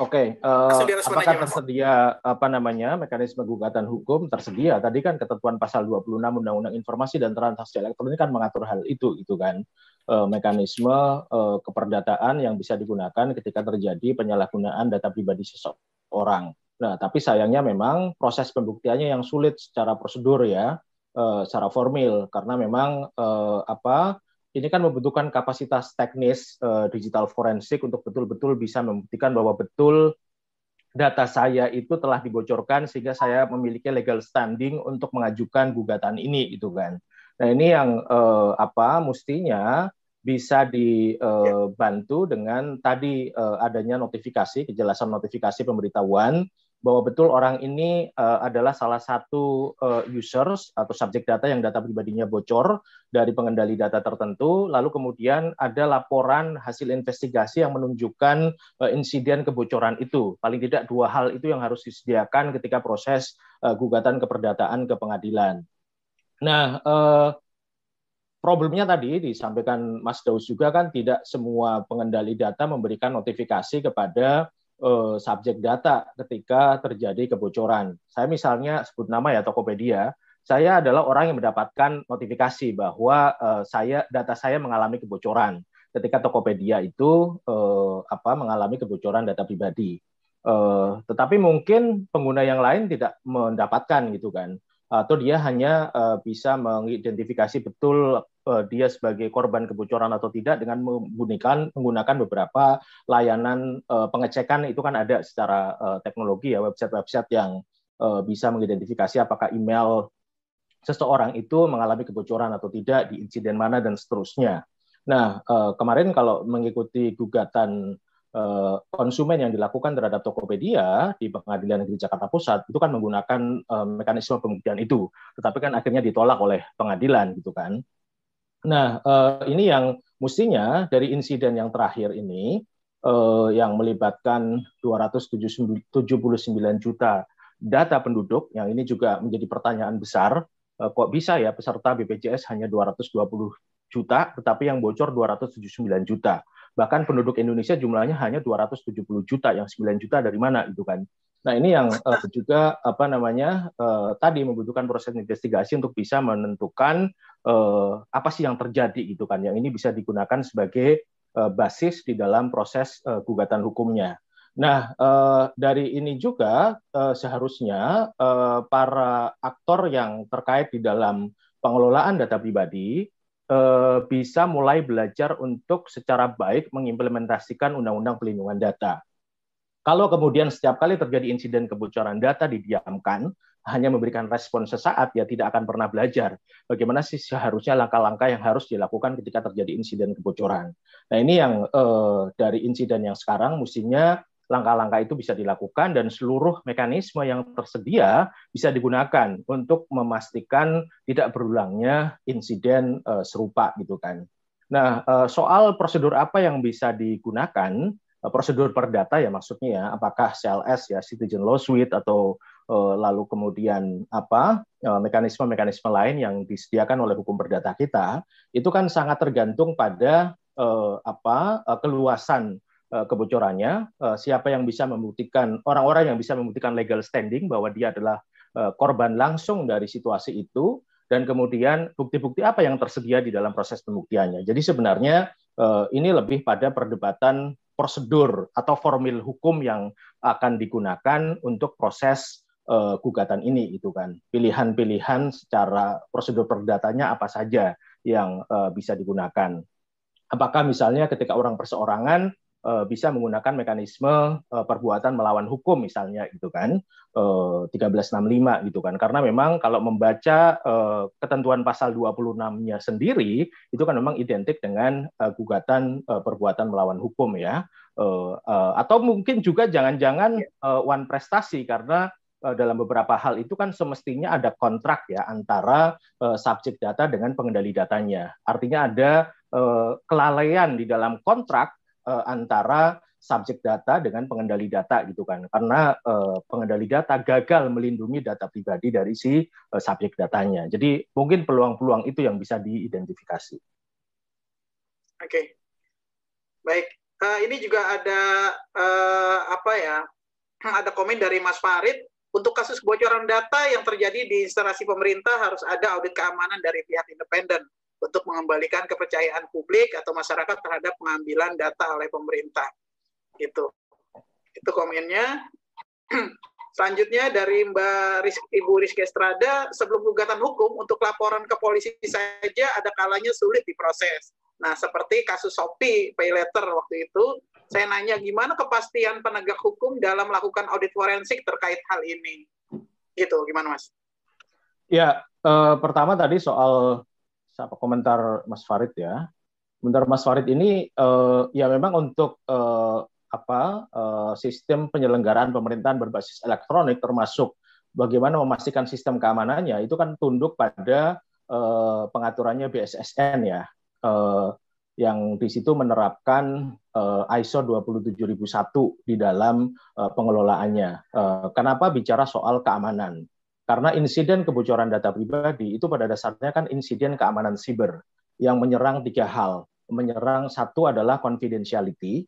[SPEAKER 3] Oke, okay, uh, eh, apakah tersedia apa namanya mekanisme gugatan hukum tersedia? Tadi kan ketentuan pasal 26 Undang-Undang Informasi dan Transaksi Elektronik kan mengatur hal itu, itu kan? Uh, mekanisme uh, keperdataan yang bisa digunakan ketika terjadi penyalahgunaan data pribadi seseorang. Nah, tapi sayangnya memang proses pembuktiannya yang sulit secara prosedur ya, uh, secara formil karena memang uh, apa ini kan membutuhkan kapasitas teknis uh, digital forensik untuk betul-betul bisa membuktikan bahwa betul data saya itu telah dibocorkan sehingga saya memiliki legal standing untuk mengajukan gugatan ini gitu kan. Nah, ini yang uh, apa mestinya bisa dibantu eh, ya. dengan tadi adanya notifikasi, kejelasan notifikasi pemberitahuan bahwa betul orang ini uh, adalah salah satu uh, users atau subjek data yang data pribadinya bocor dari pengendali data tertentu lalu kemudian ada laporan hasil investigasi yang menunjukkan uh, insiden kebocoran itu paling tidak dua hal itu yang harus disediakan ketika proses uh, gugatan keperdataan ke pengadilan nah uh, problemnya tadi disampaikan Mas Daus juga kan tidak semua pengendali data memberikan notifikasi kepada uh, subjek data ketika terjadi kebocoran. Saya misalnya sebut nama ya Tokopedia, saya adalah orang yang mendapatkan notifikasi bahwa uh, saya data saya mengalami kebocoran ketika Tokopedia itu uh, apa mengalami kebocoran data pribadi. Uh, tetapi mungkin pengguna yang lain tidak mendapatkan gitu kan atau dia hanya uh, bisa mengidentifikasi betul Eh, dia sebagai korban kebocoran atau tidak dengan menggunakan menggunakan beberapa layanan eh, pengecekan itu kan ada secara eh, teknologi ya website-website yang bisa mengidentifikasi apakah email seseorang itu mengalami kebocoran atau tidak di insiden mana dan seterusnya. Nah, kemarin kalau mengikuti gugatan konsumen yang dilakukan terhadap Tokopedia di Pengadilan Negeri Jakarta Pusat itu kan menggunakan mekanisme pembuktian itu, tetapi kan akhirnya ditolak oleh pengadilan gitu kan. Nah, eh, ini yang mestinya dari insiden yang terakhir ini eh, yang melibatkan 279 juta data penduduk yang ini juga menjadi pertanyaan besar eh, kok bisa ya peserta BPJS hanya 220 juta tetapi yang bocor 279 juta bahkan penduduk Indonesia jumlahnya hanya 270 juta yang 9 juta dari mana itu kan Nah ini yang uh, juga apa namanya uh, tadi membutuhkan proses investigasi untuk bisa menentukan uh, apa sih yang terjadi gitu kan. Yang ini bisa digunakan sebagai uh, basis di dalam proses uh, gugatan hukumnya. Nah, uh, dari ini juga uh, seharusnya uh, para aktor yang terkait di dalam pengelolaan data pribadi bisa mulai belajar untuk secara baik mengimplementasikan undang-undang pelindungan data. Kalau kemudian setiap kali terjadi insiden kebocoran data didiamkan, hanya memberikan respon sesaat, ya tidak akan pernah belajar bagaimana sih seharusnya langkah-langkah yang harus dilakukan ketika terjadi insiden kebocoran. Nah ini yang eh, dari insiden yang sekarang mestinya langkah-langkah itu bisa dilakukan dan seluruh mekanisme yang tersedia bisa digunakan untuk memastikan tidak berulangnya insiden eh, serupa gitu kan. Nah, eh, soal prosedur apa yang bisa digunakan, Eh, prosedur perdata ya maksudnya ya apakah CLS ya Citizen Law Suite atau eh, lalu kemudian apa eh, mekanisme-mekanisme lain yang disediakan oleh hukum perdata kita itu kan sangat tergantung pada apa keluasan kebocorannya siapa yang bisa membuktikan orang-orang yang bisa membuktikan legal standing bahwa dia adalah korban langsung dari situasi itu dan kemudian bukti-bukti apa yang tersedia di dalam proses pembuktiannya. Jadi sebenarnya ini lebih pada perdebatan prosedur atau formil hukum yang akan digunakan untuk proses uh, gugatan ini itu kan. Pilihan-pilihan secara prosedur perdatanya apa saja yang uh, bisa digunakan. Apakah misalnya ketika orang perseorangan Eh, bisa menggunakan mekanisme eh, perbuatan melawan hukum misalnya gitu kan 1365 eh, gitu kan karena memang kalau membaca ketentuan pasal 26-nya sendiri itu kan memang identik dengan gugatan perbuatan melawan hukum ya atau mungkin juga jangan-jangan ya. one prestasi karena dalam beberapa hal itu kan semestinya ada kontrak ya antara subjek data dengan pengendali datanya. Artinya ada kelalaian di dalam kontrak uh, antara subjek data dengan pengendali data gitu kan karena uh, pengendali data gagal melindungi data pribadi dari si uh, subjek datanya jadi mungkin peluang-peluang itu yang bisa diidentifikasi
[SPEAKER 1] oke okay. baik uh, ini juga ada uh, apa ya ada komen dari Mas Farid untuk kasus kebocoran data yang terjadi di instansi pemerintah harus ada audit keamanan dari pihak independen untuk mengembalikan kepercayaan publik atau masyarakat terhadap pengambilan data oleh pemerintah. Gitu. Itu komennya. Selanjutnya dari Mbak Riz, Ibu Rizky Estrada, sebelum gugatan hukum untuk laporan ke polisi saja ada kalanya sulit diproses. Nah, seperti kasus Shopee pay letter waktu itu, saya nanya gimana kepastian penegak hukum dalam melakukan audit forensik terkait hal ini. Gitu, gimana Mas?
[SPEAKER 3] Ya, eh, pertama tadi soal apa komentar Mas Farid ya. Komentar Mas Farid ini uh, ya memang untuk uh, apa uh, sistem penyelenggaraan pemerintahan berbasis elektronik termasuk bagaimana memastikan sistem keamanannya itu kan tunduk pada uh, pengaturannya BSSN ya. Uh, yang di situ menerapkan uh, ISO 27001 di dalam uh, pengelolaannya. Uh, kenapa bicara soal keamanan? Karena insiden kebocoran data pribadi itu pada dasarnya kan insiden keamanan siber yang menyerang tiga hal. Menyerang satu adalah confidentiality,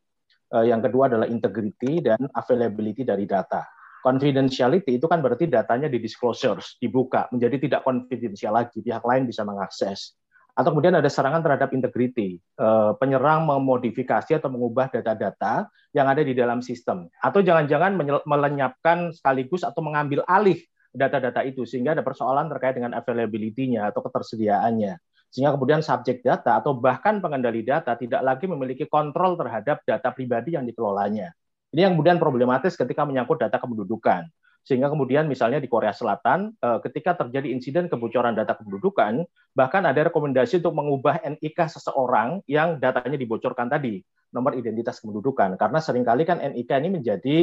[SPEAKER 3] eh, yang kedua adalah integrity dan availability dari data. Confidentiality itu kan berarti datanya di disclosures, dibuka, menjadi tidak confidential lagi, pihak lain bisa mengakses. Atau kemudian ada serangan terhadap integrity, eh, penyerang memodifikasi atau mengubah data-data yang ada di dalam sistem. Atau jangan-jangan melenyapkan sekaligus atau mengambil alih data-data itu sehingga ada persoalan terkait dengan availability-nya atau ketersediaannya sehingga kemudian subjek data atau bahkan pengendali data tidak lagi memiliki kontrol terhadap data pribadi yang dikelolanya. Ini yang kemudian problematis ketika menyangkut data kependudukan. Sehingga kemudian misalnya di Korea Selatan eh, ketika terjadi insiden kebocoran data kependudukan, bahkan ada rekomendasi untuk mengubah NIK seseorang yang datanya dibocorkan tadi, nomor identitas kependudukan. Karena seringkali kan NIK ini menjadi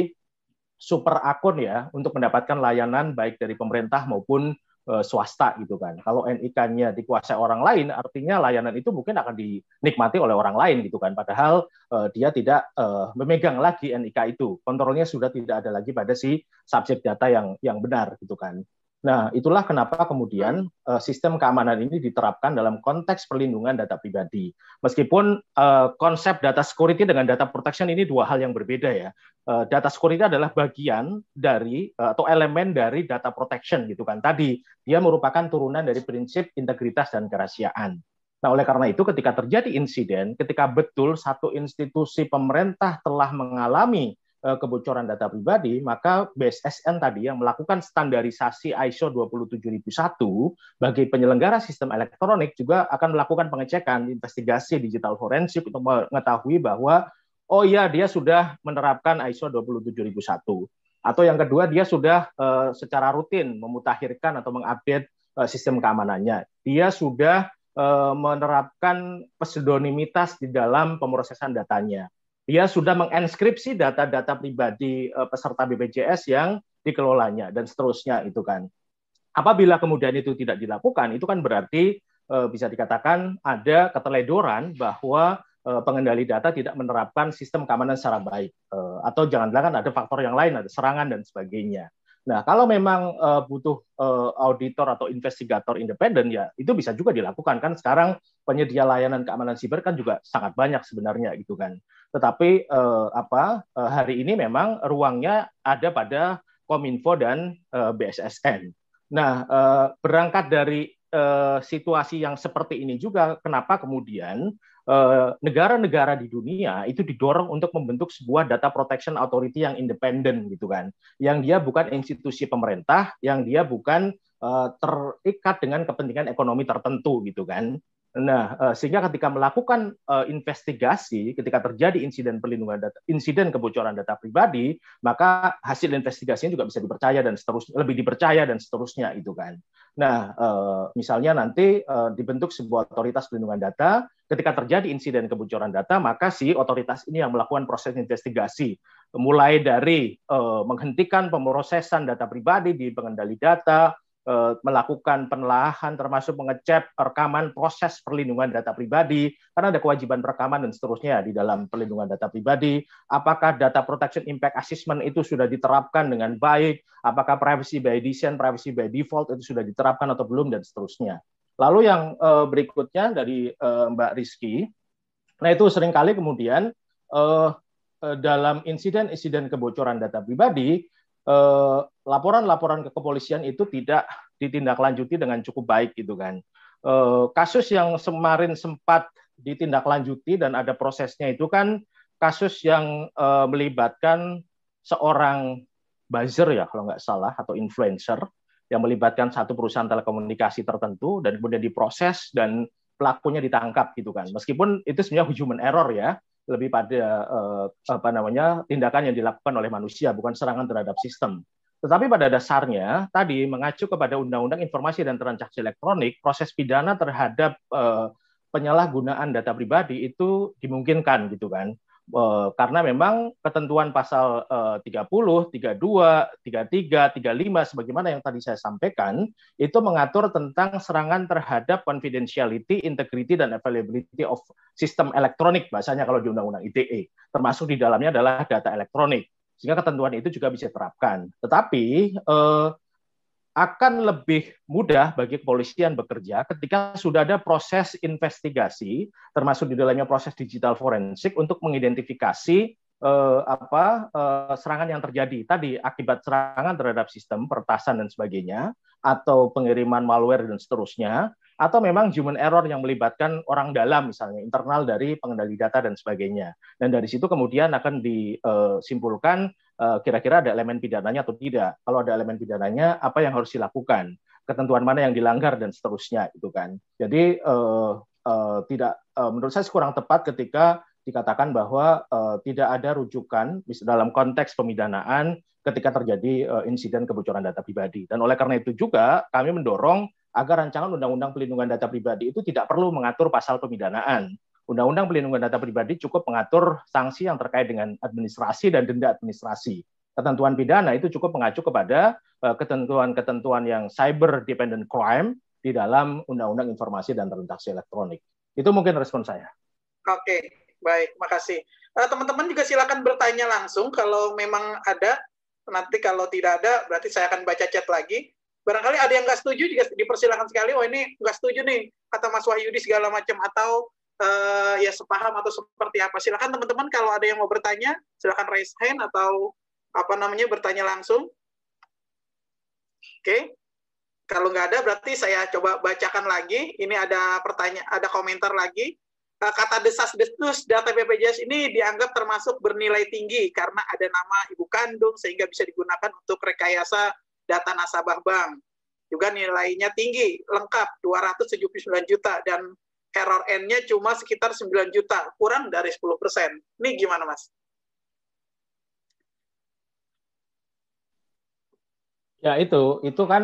[SPEAKER 3] super akun ya untuk mendapatkan layanan baik dari pemerintah maupun eh, swasta gitu kan. Kalau NIK-nya dikuasai orang lain, artinya layanan itu mungkin akan dinikmati oleh orang lain gitu kan. Padahal uh, dia tidak uh, memegang lagi NIK itu, kontrolnya sudah tidak ada lagi pada si subjek data yang yang benar gitu kan. Nah, itulah kenapa kemudian uh, sistem keamanan ini diterapkan dalam konteks perlindungan data pribadi. Meskipun uh, konsep data security dengan data protection ini dua hal yang berbeda ya. Uh, data security adalah bagian dari uh, atau elemen dari data protection gitu kan. Tadi dia merupakan turunan dari prinsip integritas dan kerahasiaan. Nah, oleh karena itu ketika terjadi insiden, ketika betul satu institusi pemerintah telah mengalami Eh, kebocoran data pribadi, maka BSSN tadi yang melakukan standarisasi ISO 27001 bagi penyelenggara sistem elektronik juga akan melakukan pengecekan investigasi digital forensik untuk mengetahui bahwa oh iya dia sudah menerapkan ISO 27001 atau yang kedua dia sudah uh, secara rutin memutakhirkan atau mengupdate uh, sistem keamanannya. Dia sudah uh, menerapkan pseudonimitas di dalam pemrosesan datanya dia sudah mengenskripsi data-data pribadi eh, peserta BPJS yang dikelolanya dan seterusnya itu kan. Apabila kemudian itu tidak dilakukan, itu kan berarti eh, bisa dikatakan ada keteledoran bahwa eh, pengendali data tidak menerapkan sistem keamanan secara baik atau jangan-jangan ada faktor yang lain ada serangan dan sebagainya. Nah, kalau memang butuh auditor atau investigator independen ya itu bisa juga dilakukan kan sekarang penyedia layanan keamanan siber kan juga sangat banyak sebenarnya gitu kan. Tetapi eh, apa eh, hari ini memang ruangnya ada pada Kominfo dan eh, BSSN. Nah, eh, berangkat dari eh, situasi yang seperti ini juga, kenapa kemudian eh, negara-negara di dunia itu didorong untuk membentuk sebuah data protection authority yang independen gitu kan, yang dia bukan institusi pemerintah, yang dia bukan eh, terikat dengan kepentingan ekonomi tertentu gitu kan. Nah, eh, sehingga ketika melakukan eh, investigasi, ketika terjadi insiden perlindungan data, insiden kebocoran data pribadi, maka hasil investigasinya juga bisa dipercaya dan seterusnya, lebih dipercaya dan seterusnya itu kan. Nah, eh, misalnya nanti dibentuk sebuah otoritas perlindungan data, ketika terjadi insiden kebocoran data, maka si otoritas ini yang melakukan proses investigasi, mulai dari menghentikan pemrosesan data pribadi di pengendali data, Eh, melakukan penelahan termasuk mengecek rekaman proses perlindungan data pribadi karena ada kewajiban perekaman dan seterusnya di dalam perlindungan data pribadi apakah data protection impact assessment itu sudah diterapkan dengan baik apakah privacy by design privacy by default itu sudah diterapkan atau belum dan seterusnya lalu yang eh, berikutnya dari eh, Mbak Rizky nah itu seringkali kemudian dalam insiden-insiden kebocoran data pribadi Eh, laporan-laporan ke kepolisian itu tidak ditindaklanjuti dengan cukup baik gitu kan. Eh, kasus yang kemarin sempat ditindaklanjuti dan ada prosesnya itu kan kasus yang eh, melibatkan seorang buzzer ya kalau nggak salah atau influencer yang melibatkan satu perusahaan telekomunikasi tertentu dan kemudian diproses dan pelakunya ditangkap gitu kan. Meskipun itu sebenarnya human error ya, lebih pada eh, apa namanya tindakan yang dilakukan oleh manusia bukan serangan terhadap sistem. Tetapi pada dasarnya tadi mengacu kepada Undang-Undang Informasi dan Transaksi Elektronik, proses pidana terhadap eh, penyalahgunaan data pribadi itu dimungkinkan gitu kan. Eh, karena memang ketentuan pasal eh, dua, 30, 32, 33, 35 sebagaimana yang tadi saya sampaikan itu mengatur tentang serangan terhadap confidentiality, integrity dan availability of sistem elektronik bahasanya kalau di undang-undang ITE termasuk di dalamnya adalah data elektronik sehingga ketentuan itu juga bisa terapkan. Tetapi eh, akan lebih mudah bagi kepolisian bekerja ketika sudah ada proses investigasi, termasuk di dalamnya proses digital forensik untuk mengidentifikasi eh, apa eh, serangan yang terjadi tadi akibat serangan terhadap sistem pertasan dan sebagainya, atau pengiriman malware dan seterusnya, atau memang human error yang melibatkan orang dalam misalnya internal dari pengendali data dan sebagainya. Dan dari situ kemudian akan disimpulkan eh, Eh, kira-kira ada elemen pidananya atau tidak. Kalau ada elemen pidananya, apa yang harus dilakukan? Ketentuan mana yang dilanggar dan seterusnya, itu kan. Jadi eh, uh, tidak, eh, menurut saya kurang tepat ketika dikatakan bahwa eh, tidak ada rujukan dalam konteks pemidanaan ketika terjadi insiden kebocoran data pribadi. Dan oleh karena itu juga kami mendorong agar rancangan undang-undang pelindungan data pribadi itu tidak perlu mengatur pasal pemidanaan Undang-Undang Pelindungan Data Pribadi cukup mengatur sanksi yang terkait dengan administrasi dan denda administrasi. Ketentuan pidana itu cukup mengacu kepada eh, ketentuan-ketentuan yang cyber dependent crime di dalam Undang-Undang Informasi dan Transaksi Elektronik. Itu mungkin respon saya.
[SPEAKER 1] Oke, baik, makasih. Eh, teman-teman juga silakan bertanya langsung kalau memang ada. Nanti kalau tidak ada, berarti saya akan baca chat lagi barangkali ada yang nggak setuju juga dipersilakan sekali oh ini nggak setuju nih kata Mas Wahyudi segala macam atau uh, ya sepaham atau seperti apa. Silakan teman-teman kalau ada yang mau bertanya, silakan raise hand atau apa namanya bertanya langsung. Oke. Okay. Kalau nggak ada berarti saya coba bacakan lagi. Ini ada pertanyaan, ada komentar lagi. Eh, kata desas-desus data BPJS ini dianggap termasuk bernilai tinggi karena ada nama ibu kandung sehingga bisa digunakan untuk rekayasa data nasabah bank. Juga nilainya tinggi, lengkap 279 juta dan Error n nya cuma sekitar 9 juta, kurang dari 10 persen. Ini gimana, Mas?
[SPEAKER 3] Ya itu, itu kan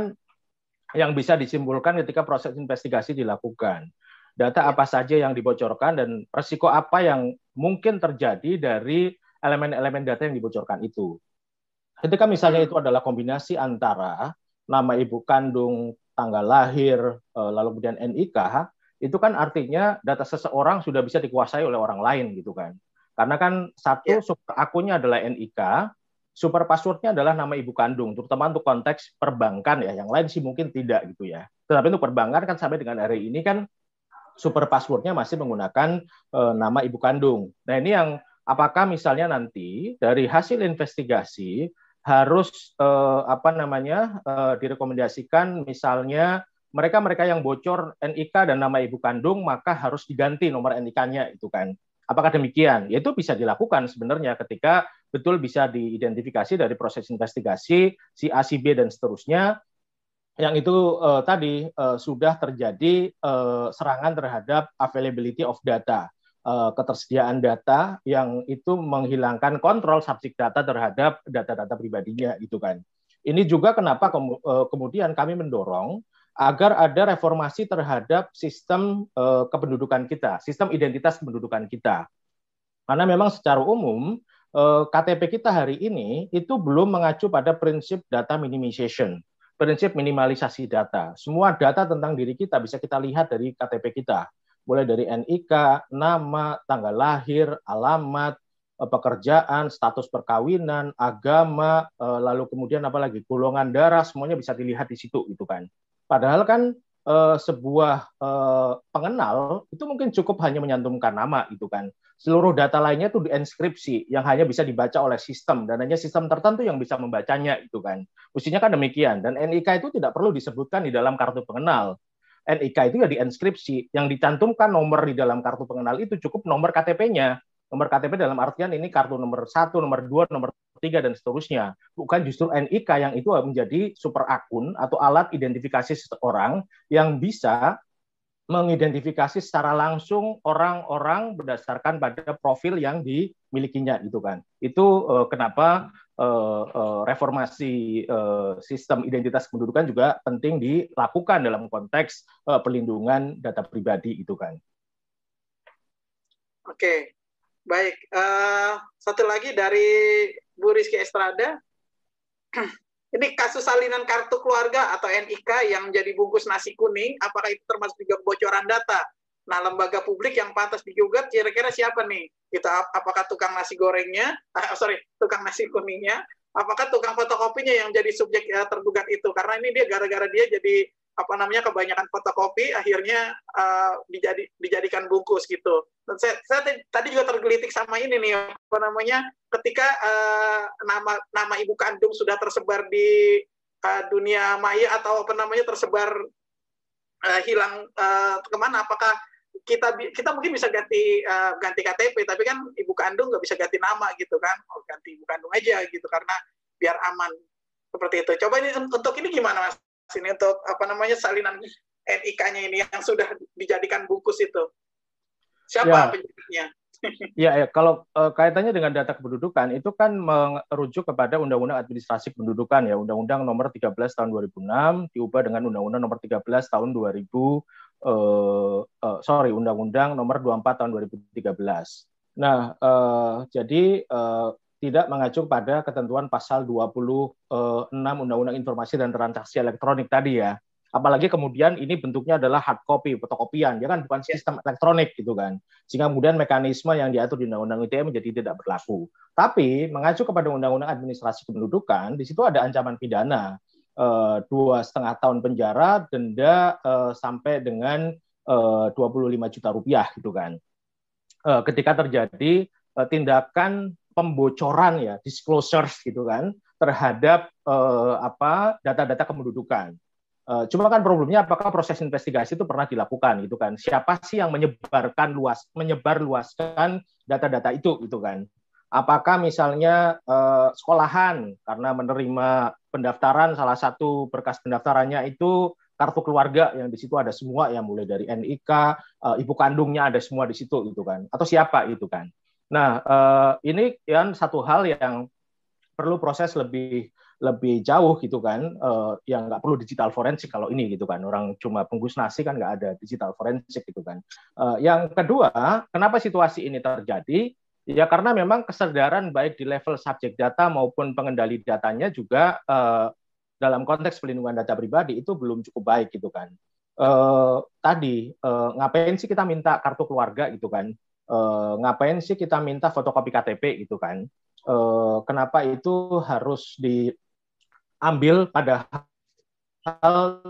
[SPEAKER 3] yang bisa disimpulkan ketika proses investigasi dilakukan. Data ya. apa saja yang dibocorkan dan resiko apa yang mungkin terjadi dari elemen-elemen data yang dibocorkan itu. Ketika misalnya hmm. itu adalah kombinasi antara nama ibu kandung, tanggal lahir, eh, lalu kemudian NIK, itu kan artinya data seseorang sudah bisa dikuasai oleh orang lain gitu kan. Karena kan satu yeah. super akunnya adalah NIK, super passwordnya adalah nama ibu kandung, terutama untuk konteks perbankan ya. Yang lain sih mungkin tidak gitu ya. Tetapi untuk perbankan kan sampai dengan hari ini kan super passwordnya masih menggunakan e, nama ibu kandung. Nah ini yang apakah misalnya nanti dari hasil investigasi harus e, apa namanya e, direkomendasikan misalnya mereka-mereka yang bocor NIK dan nama ibu kandung maka harus diganti nomor NIK-nya itu kan. Apakah demikian? Ya itu bisa dilakukan sebenarnya ketika betul bisa diidentifikasi dari proses investigasi si A, si B dan seterusnya yang itu eh, tadi eh, sudah terjadi eh, serangan terhadap availability of data, eh, ketersediaan data yang itu menghilangkan kontrol subjek data terhadap data-data pribadinya itu kan. Ini juga kenapa eh, kemudian kami mendorong agar ada reformasi terhadap sistem uh, kependudukan kita, sistem identitas kependudukan kita. Karena memang secara umum uh, eh, KTP kita hari ini itu belum mengacu pada prinsip data minimization, prinsip minimalisasi data. Semua data tentang diri kita bisa kita lihat dari KTP kita, mulai dari NIK, nama, tanggal lahir, alamat, eh, pekerjaan, status perkawinan, agama, lalu kemudian apa lagi, golongan darah, semuanya bisa dilihat di situ gitu kan. Padahal kan eh, sebuah eh, pengenal itu mungkin cukup hanya menyantumkan nama itu kan. Seluruh data lainnya itu dienskripsi yang hanya bisa dibaca oleh sistem dan hanya sistem tertentu yang bisa membacanya itu kan. Mestinya kan demikian dan NIK itu tidak perlu disebutkan di dalam kartu pengenal. NIK itu ya dienskripsi yang dicantumkan nomor di dalam kartu pengenal itu cukup nomor KTP-nya nomor KTP dalam artian ini kartu nomor satu, nomor dua, nomor tiga dan seterusnya. Bukan justru NIK yang itu menjadi super akun atau alat identifikasi seseorang yang bisa mengidentifikasi secara langsung orang-orang berdasarkan pada profil yang dimilikinya gitu kan. Itu uh, kenapa uh, uh, reformasi sistem identitas kependudukan juga penting dilakukan dalam konteks perlindungan data pribadi itu kan. Oke,
[SPEAKER 1] Baik, uh, satu lagi dari Bu Rizky Estrada. Ini kasus salinan kartu keluarga atau NIK yang jadi bungkus nasi kuning, apakah itu termasuk juga bocoran data? Nah, lembaga publik yang pantas digugat kira-kira siapa nih? Itu apakah tukang nasi gorengnya? Uh, sorry, tukang nasi kuningnya? Apakah tukang fotokopinya yang jadi subjek uh, tergugat itu? Karena ini dia gara-gara dia jadi apa namanya kebanyakan fotokopi akhirnya uh, dijadi, dijadikan bungkus gitu. Dan saya, saya tadi juga tergelitik sama ini nih apa namanya ketika uh, nama nama ibu kandung sudah tersebar di uh, dunia maya atau apa namanya tersebar uh, hilang uh, kemana? Apakah kita kita mungkin bisa ganti uh, ganti KTP tapi kan ibu kandung nggak bisa ganti nama gitu kan? Oh, ganti ibu kandung aja gitu karena biar aman seperti itu. Coba ini untuk ini gimana mas? sini untuk apa namanya salinan NIK-nya ini yang sudah dijadikan bungkus itu. Siapa ya. penyidiknya?
[SPEAKER 3] Iya, ya. kalau eh, kaitannya dengan data kependudukan itu kan merujuk kepada Undang-Undang Administrasi Kependudukan ya, Undang-Undang Nomor 13 Tahun 2006 diubah dengan Undang-Undang Nomor 13 Tahun 2000 eh, eh, sorry Undang-Undang Nomor 24 Tahun 2013. Nah, eh, jadi eh, tidak mengacu pada ketentuan pasal 26 eh, Undang-Undang Informasi dan Transaksi Elektronik tadi ya. Apalagi kemudian ini bentuknya adalah hard copy, fotokopian, ya kan bukan ya. sistem elektronik gitu kan. Sehingga kemudian mekanisme yang diatur di Undang-Undang ITE menjadi tidak berlaku. Tapi mengacu kepada Undang-Undang Administrasi Kependudukan, di situ ada ancaman pidana eh, dua setengah tahun penjara, denda eh, sampai dengan 25 juta rupiah gitu kan. ketika terjadi tindakan pembocoran ya disclosures gitu kan terhadap eh, apa data-data kependudukan. Eh, cuma kan problemnya apakah proses investigasi itu pernah dilakukan gitu kan? Siapa sih yang menyebarkan luas menyebar luaskan data-data itu gitu kan? Apakah misalnya eh, sekolahan karena menerima pendaftaran salah satu berkas pendaftarannya itu kartu keluarga yang di situ ada semua ya mulai dari NIK, eh, ibu kandungnya ada semua di situ gitu kan? Atau siapa itu kan? Nah, uh, ini kan satu hal yang perlu proses lebih lebih jauh gitu kan, uh, yang nggak perlu digital forensik kalau ini gitu kan, orang cuma penggus nasi kan nggak ada digital forensik gitu kan. Uh, yang kedua, kenapa situasi ini terjadi? Ya karena memang kesadaran baik di level subjek data maupun pengendali datanya juga uh, dalam konteks pelindungan data pribadi itu belum cukup baik gitu kan. Uh, tadi uh, ngapain sih kita minta kartu keluarga gitu kan? uh, ngapain sih kita minta fotokopi KTP gitu kan? Uh, kenapa itu harus diambil padahal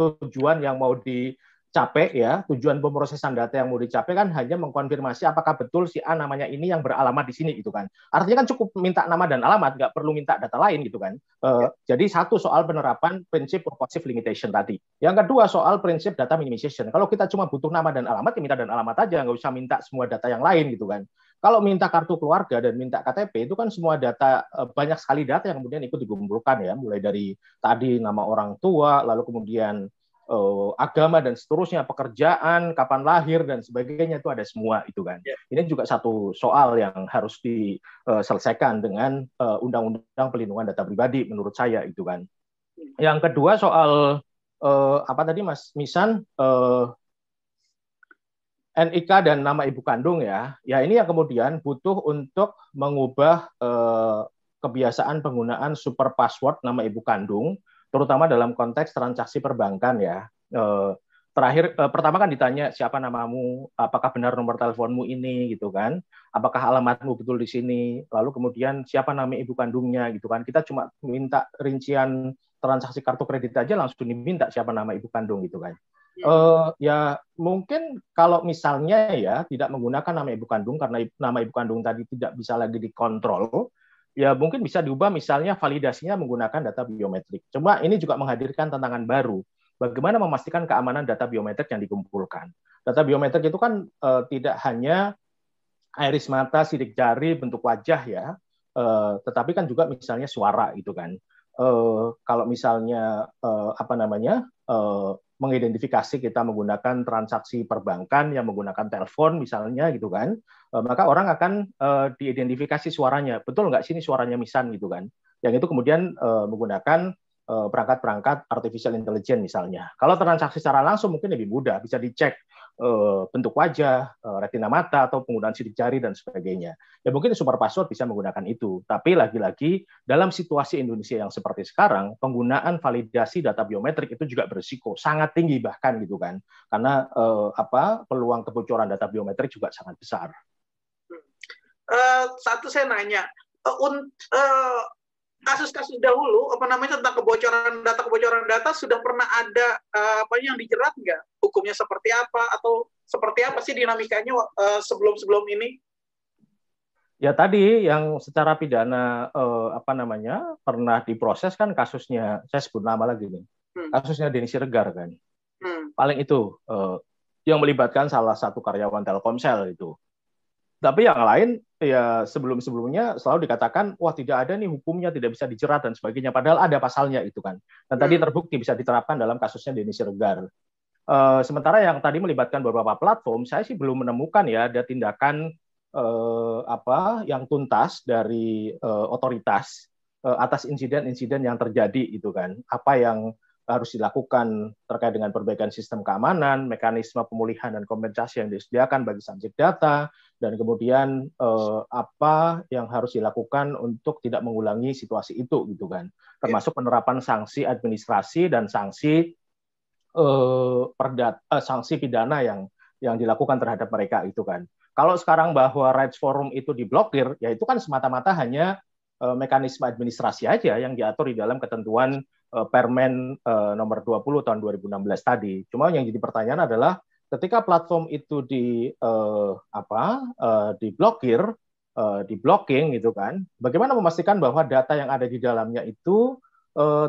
[SPEAKER 3] tujuan yang mau di capek ya, tujuan pemrosesan data yang mau dicapai kan hanya mengkonfirmasi apakah betul si A namanya ini yang beralamat di sini gitu kan. Artinya kan cukup minta nama dan alamat, nggak perlu minta data lain gitu kan. Uh, ya. Jadi satu soal penerapan prinsip purposive limitation tadi. Yang kedua soal prinsip data minimization. Kalau kita cuma butuh nama dan alamat, ya minta dan alamat aja, nggak usah minta semua data yang lain gitu kan. Kalau minta kartu keluarga dan minta KTP itu kan semua data eh, banyak sekali data yang kemudian ikut dikumpulkan ya, mulai dari tadi nama orang tua, lalu kemudian uh, agama dan seterusnya, pekerjaan, kapan lahir dan sebagainya itu ada semua itu kan. Yeah. Ini juga satu soal yang harus diselesaikan eh, dengan uh, undang-undang pelindungan data pribadi menurut saya itu kan. Ya. Yang kedua soal uh, apa tadi Mas Misan uh, NIK dan nama ibu kandung ya. Ya ini yang kemudian butuh untuk mengubah eh, kebiasaan penggunaan super password nama ibu kandung terutama dalam konteks transaksi perbankan ya. Eh, terakhir eh, pertama kan ditanya siapa namamu, apakah benar nomor teleponmu ini gitu kan, apakah alamatmu betul di sini, lalu kemudian siapa nama ibu kandungnya gitu kan. Kita cuma minta rincian transaksi kartu kredit aja langsung diminta siapa nama ibu kandung gitu kan. Uh, ya mungkin kalau misalnya ya tidak menggunakan nama ibu kandung karena nama ibu kandung tadi tidak bisa lagi dikontrol ya mungkin bisa diubah misalnya validasinya menggunakan data biometrik. Cuma ini juga menghadirkan tantangan baru. Bagaimana memastikan keamanan data biometrik yang dikumpulkan? Data biometrik itu kan e, tidak hanya iris mata, sidik jari, bentuk wajah ya, e, tetapi kan juga misalnya suara itu kan. Eh, kalau misalnya eh, apa namanya mengidentifikasi kita menggunakan transaksi perbankan yang menggunakan telepon misalnya gitu kan, eh, maka orang akan uh, diidentifikasi suaranya. Betul nggak sini suaranya misan gitu kan? Yang itu kemudian uh, menggunakan perangkat-perangkat artificial intelligence misalnya. Kalau transaksi secara langsung mungkin lebih mudah, bisa dicek Eh, bentuk wajah, eh, retina mata, atau penggunaan sidik jari, dan sebagainya. Ya mungkin super password bisa menggunakan itu. Tapi lagi-lagi, dalam situasi Indonesia yang seperti sekarang, penggunaan validasi data biometrik itu juga berisiko, sangat tinggi bahkan gitu kan. Karena eh, apa peluang kebocoran data biometrik juga sangat besar.
[SPEAKER 1] Uh, satu saya nanya, uh, uh, kasus-kasus dahulu apa namanya tentang kebocoran data kebocoran data sudah pernah ada uh, apa yang dijerat nggak hukumnya seperti apa atau seperti apa sih dinamikanya uh, sebelum-sebelum ini
[SPEAKER 3] ya tadi yang secara pidana uh, apa namanya pernah diproses kan kasusnya saya sebut nama lagi nih hmm. kasusnya Denny Siregar kan hmm. paling itu uh, yang melibatkan salah satu karyawan Telkomsel itu tapi yang lain ya sebelum-sebelumnya selalu dikatakan wah tidak ada nih hukumnya tidak bisa dijerat dan sebagainya padahal ada pasalnya itu kan. Dan hmm. tadi terbukti bisa diterapkan dalam kasusnya Denny Siregar. Uh, sementara yang tadi melibatkan beberapa platform, saya sih belum menemukan ya ada tindakan uh, apa yang tuntas dari uh, otoritas uh, atas insiden-insiden yang terjadi itu kan. Apa yang harus dilakukan terkait dengan perbaikan sistem keamanan, mekanisme pemulihan dan kompensasi yang disediakan bagi subjek data, dan kemudian eh, apa yang harus dilakukan untuk tidak mengulangi situasi itu gitu kan, ya. termasuk penerapan sanksi administrasi dan sanksi eh, perdat eh, sanksi pidana yang yang dilakukan terhadap mereka itu kan. Kalau sekarang bahwa rights forum itu diblokir, ya itu kan semata-mata hanya eh, mekanisme administrasi aja yang diatur di dalam ketentuan Eh, permen eh, nomor 20 tahun 2016 tadi. Cuma yang jadi pertanyaan adalah ketika platform itu di eh, apa eh, diblokir, eh, di gitu kan, bagaimana memastikan bahwa data yang ada di dalamnya itu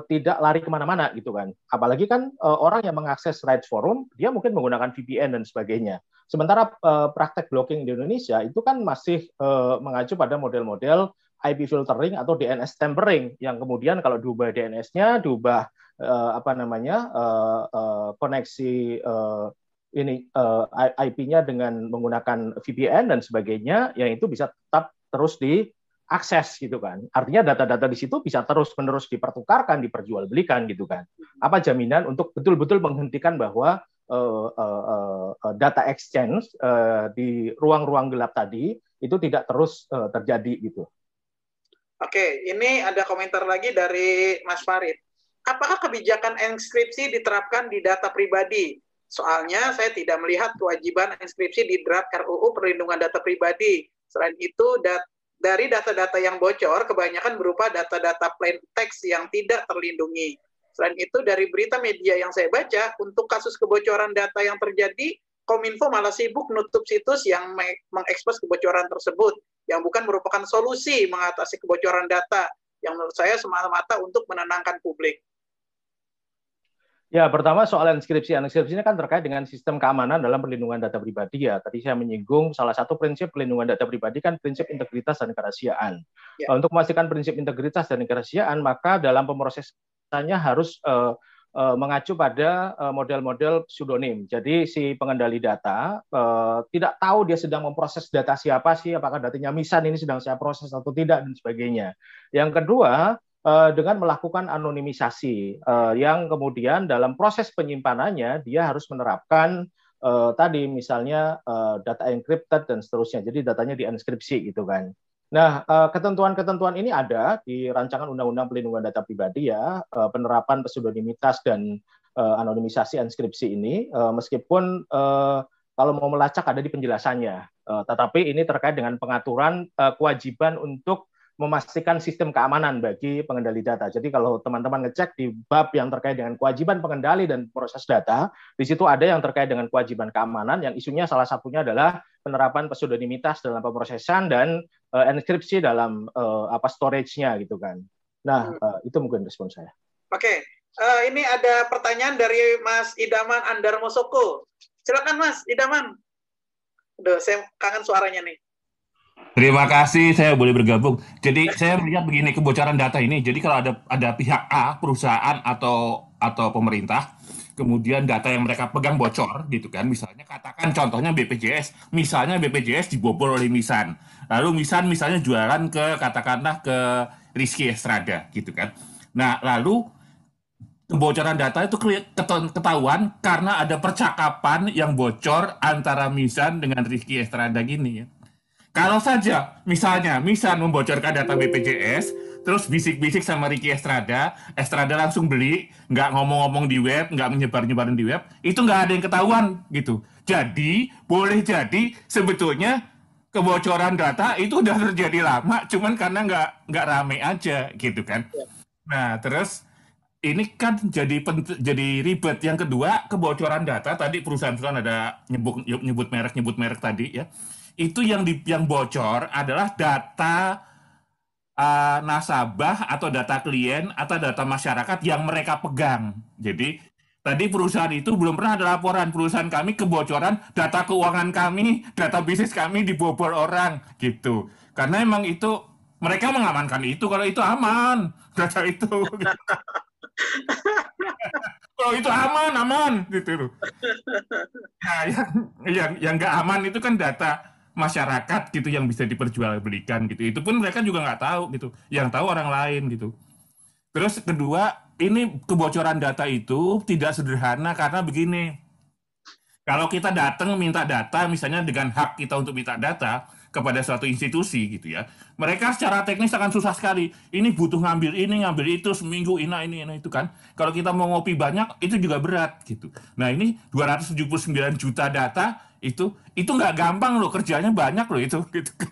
[SPEAKER 3] tidak lari kemana-mana gitu kan? Apalagi kan orang yang mengakses rights forum dia mungkin menggunakan VPN dan sebagainya. Sementara praktek blocking di Indonesia itu kan masih mengacu pada model-model IP filtering atau DNS tampering yang kemudian kalau diubah DNS-nya, diubah uh, apa namanya uh, uh, koneksi uh, ini uh, IP-nya dengan menggunakan VPN dan sebagainya, yang itu bisa tetap terus diakses gitu kan. Artinya data-data di situ bisa terus-menerus dipertukarkan, diperjualbelikan gitu kan. Apa jaminan untuk betul-betul menghentikan bahwa Uh, uh, uh, data exchange uh, di ruang-ruang gelap tadi itu tidak terus uh, terjadi gitu.
[SPEAKER 1] Oke, ini ada komentar lagi dari Mas Farid. Apakah kebijakan inskripsi diterapkan di data pribadi? Soalnya saya tidak melihat kewajiban inskripsi di draft RUU Perlindungan Data Pribadi. Selain itu, dat dari data-data yang bocor kebanyakan berupa data-data plain text yang tidak terlindungi. Selain itu, dari berita media yang saya baca, untuk kasus kebocoran data yang terjadi, Kominfo malah sibuk nutup situs yang mengekspos kebocoran tersebut yang bukan merupakan solusi mengatasi kebocoran data yang menurut saya semata-mata untuk menenangkan publik.
[SPEAKER 3] Ya, pertama soal inskripsi. Inskripsi ini kan terkait dengan sistem keamanan dalam perlindungan data pribadi ya. Tadi saya menyinggung salah satu prinsip perlindungan data pribadi kan prinsip integritas dan kerahasiaan. Ya. Untuk memastikan prinsip integritas dan kerahasiaan, maka dalam pemrosesannya harus uh, Eh, mengacu pada eh, model-model pseudonym. Jadi si pengendali data eh, tidak tahu dia sedang memproses data siapa sih, apakah datanya misan ini sedang saya proses atau tidak dan sebagainya. Yang kedua dengan melakukan anonimisasi yang kemudian dalam proses penyimpanannya dia harus menerapkan tadi misalnya data encrypted dan seterusnya. Jadi datanya dienkripsi gitu kan. Nah, eh, ketentuan-ketentuan ini ada di rancangan Undang-Undang Pelindungan Data Pribadi ya, eh, penerapan pseudonimitas dan eh, anonimisasi inskripsi ini, meskipun kalau mau melacak ada di penjelasannya, tetapi ini terkait dengan pengaturan kewajiban untuk memastikan sistem keamanan bagi pengendali data. Jadi kalau teman-teman ngecek di bab yang terkait dengan kewajiban pengendali dan proses data, di situ ada yang terkait dengan kewajiban keamanan yang isunya salah satunya adalah penerapan pseudonimitas dalam pemrosesan dan uh, enkripsi dalam uh, apa storage-nya gitu kan. Nah, hmm. uh, itu mungkin respon saya.
[SPEAKER 1] Oke. Okay. Uh, ini ada pertanyaan dari Mas Idaman Andar Mosoko. Silakan Mas Idaman. Udah, saya kangen suaranya nih.
[SPEAKER 4] Terima kasih, saya boleh bergabung. Jadi saya melihat begini kebocoran data ini. Jadi kalau ada ada pihak A, perusahaan atau atau pemerintah, kemudian data yang mereka pegang bocor, gitu kan? Misalnya katakan contohnya BPJS, misalnya BPJS dibobol oleh Misan, lalu Misan misalnya jualan ke katakanlah ke Rizky Estrada, gitu kan? Nah lalu kebocoran data itu ketahuan karena ada percakapan yang bocor antara Misan dengan Rizky Estrada gini ya. Kalau saja misalnya Misan membocorkan data BPJS, terus bisik-bisik sama Ricky Estrada, Estrada langsung beli, nggak ngomong-ngomong di web, nggak menyebar-nyebarin di web, itu nggak ada yang ketahuan gitu. Jadi boleh jadi sebetulnya kebocoran data itu udah terjadi lama, cuman karena nggak nggak rame aja gitu kan. Iya. Nah terus ini kan jadi jadi ribet. Yang kedua kebocoran data tadi perusahaan-perusahaan ada nyebut nyebut merek nyebut merek tadi ya itu yang di, yang bocor adalah data uh, nasabah atau data klien atau data masyarakat yang mereka pegang. Jadi tadi perusahaan itu belum pernah ada laporan perusahaan kami kebocoran data keuangan kami, data bisnis kami dibobol orang gitu. Karena emang itu mereka mengamankan itu kalau itu aman data itu. Oh kalau itu aman aman gitu loh. Nah, yang yang yang nggak aman itu kan data masyarakat gitu yang bisa diperjualbelikan gitu. Itu pun mereka juga nggak tahu gitu. Yang tahu orang lain gitu. Terus kedua, ini kebocoran data itu tidak sederhana karena begini. Kalau kita datang minta data, misalnya dengan hak kita untuk minta data kepada suatu institusi gitu ya, mereka secara teknis akan susah sekali. Ini butuh ngambil ini, ngambil itu seminggu, ini, ini, ina itu kan. Kalau kita mau ngopi banyak, itu juga berat gitu. Nah ini 279 juta data itu itu nggak gampang loh kerjanya banyak loh itu gitu kan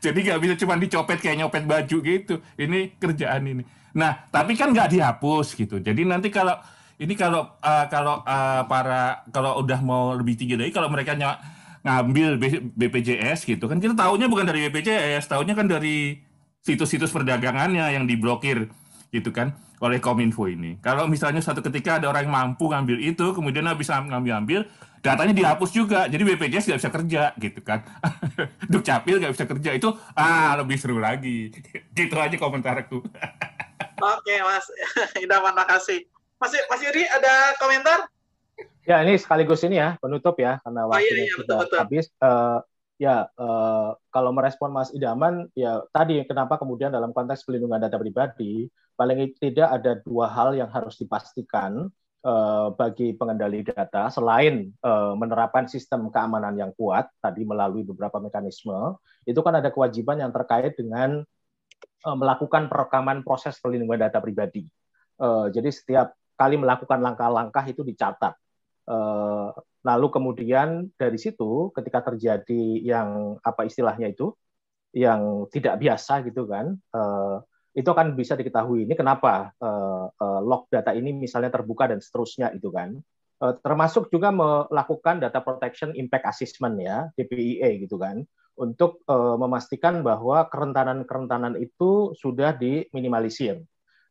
[SPEAKER 4] jadi nggak bisa cuma dicopet kayak nyopet baju gitu ini kerjaan ini nah tapi kan nggak dihapus gitu jadi nanti kalau ini kalau uh, kalau uh, para kalau udah mau lebih tinggi lagi kalau mereka ny- ngambil BPJS gitu kan kita tahunya bukan dari BPJS tahunya kan dari situs-situs perdagangannya yang diblokir gitu kan oleh Kominfo ini kalau misalnya satu ketika ada orang yang mampu ngambil itu kemudian habis ngambil-ngambil datanya dihapus juga jadi BPJS nggak bisa kerja gitu kan dukcapil nggak bisa kerja itu ah lebih seru lagi gitu aja komentarku
[SPEAKER 1] oke mas Indah terima masih Mas Yudi ada komentar
[SPEAKER 4] ya ini sekaligus ini ya penutup
[SPEAKER 3] ya karena waktu oh, iya, iya, sudah betul, betul. habis uh, ya eh, kalau merespon Mas Idaman ya tadi kenapa kemudian dalam konteks pelindungan data pribadi paling tidak ada dua hal yang harus dipastikan Eh, bagi pengendali data selain eh, menerapkan sistem keamanan yang kuat tadi melalui beberapa mekanisme itu kan ada kewajiban yang terkait dengan eh, melakukan perekaman proses perlindungan data pribadi. Jadi setiap kali melakukan langkah-langkah itu dicatat. Lalu kemudian dari situ ketika terjadi yang apa istilahnya itu yang tidak biasa gitu kan itu akan bisa diketahui ini kenapa uh, uh, log data ini misalnya terbuka dan seterusnya itu kan uh, termasuk juga melakukan data protection impact assessment ya DPIA gitu kan untuk uh, memastikan bahwa kerentanan-kerentanan itu sudah diminimalisir.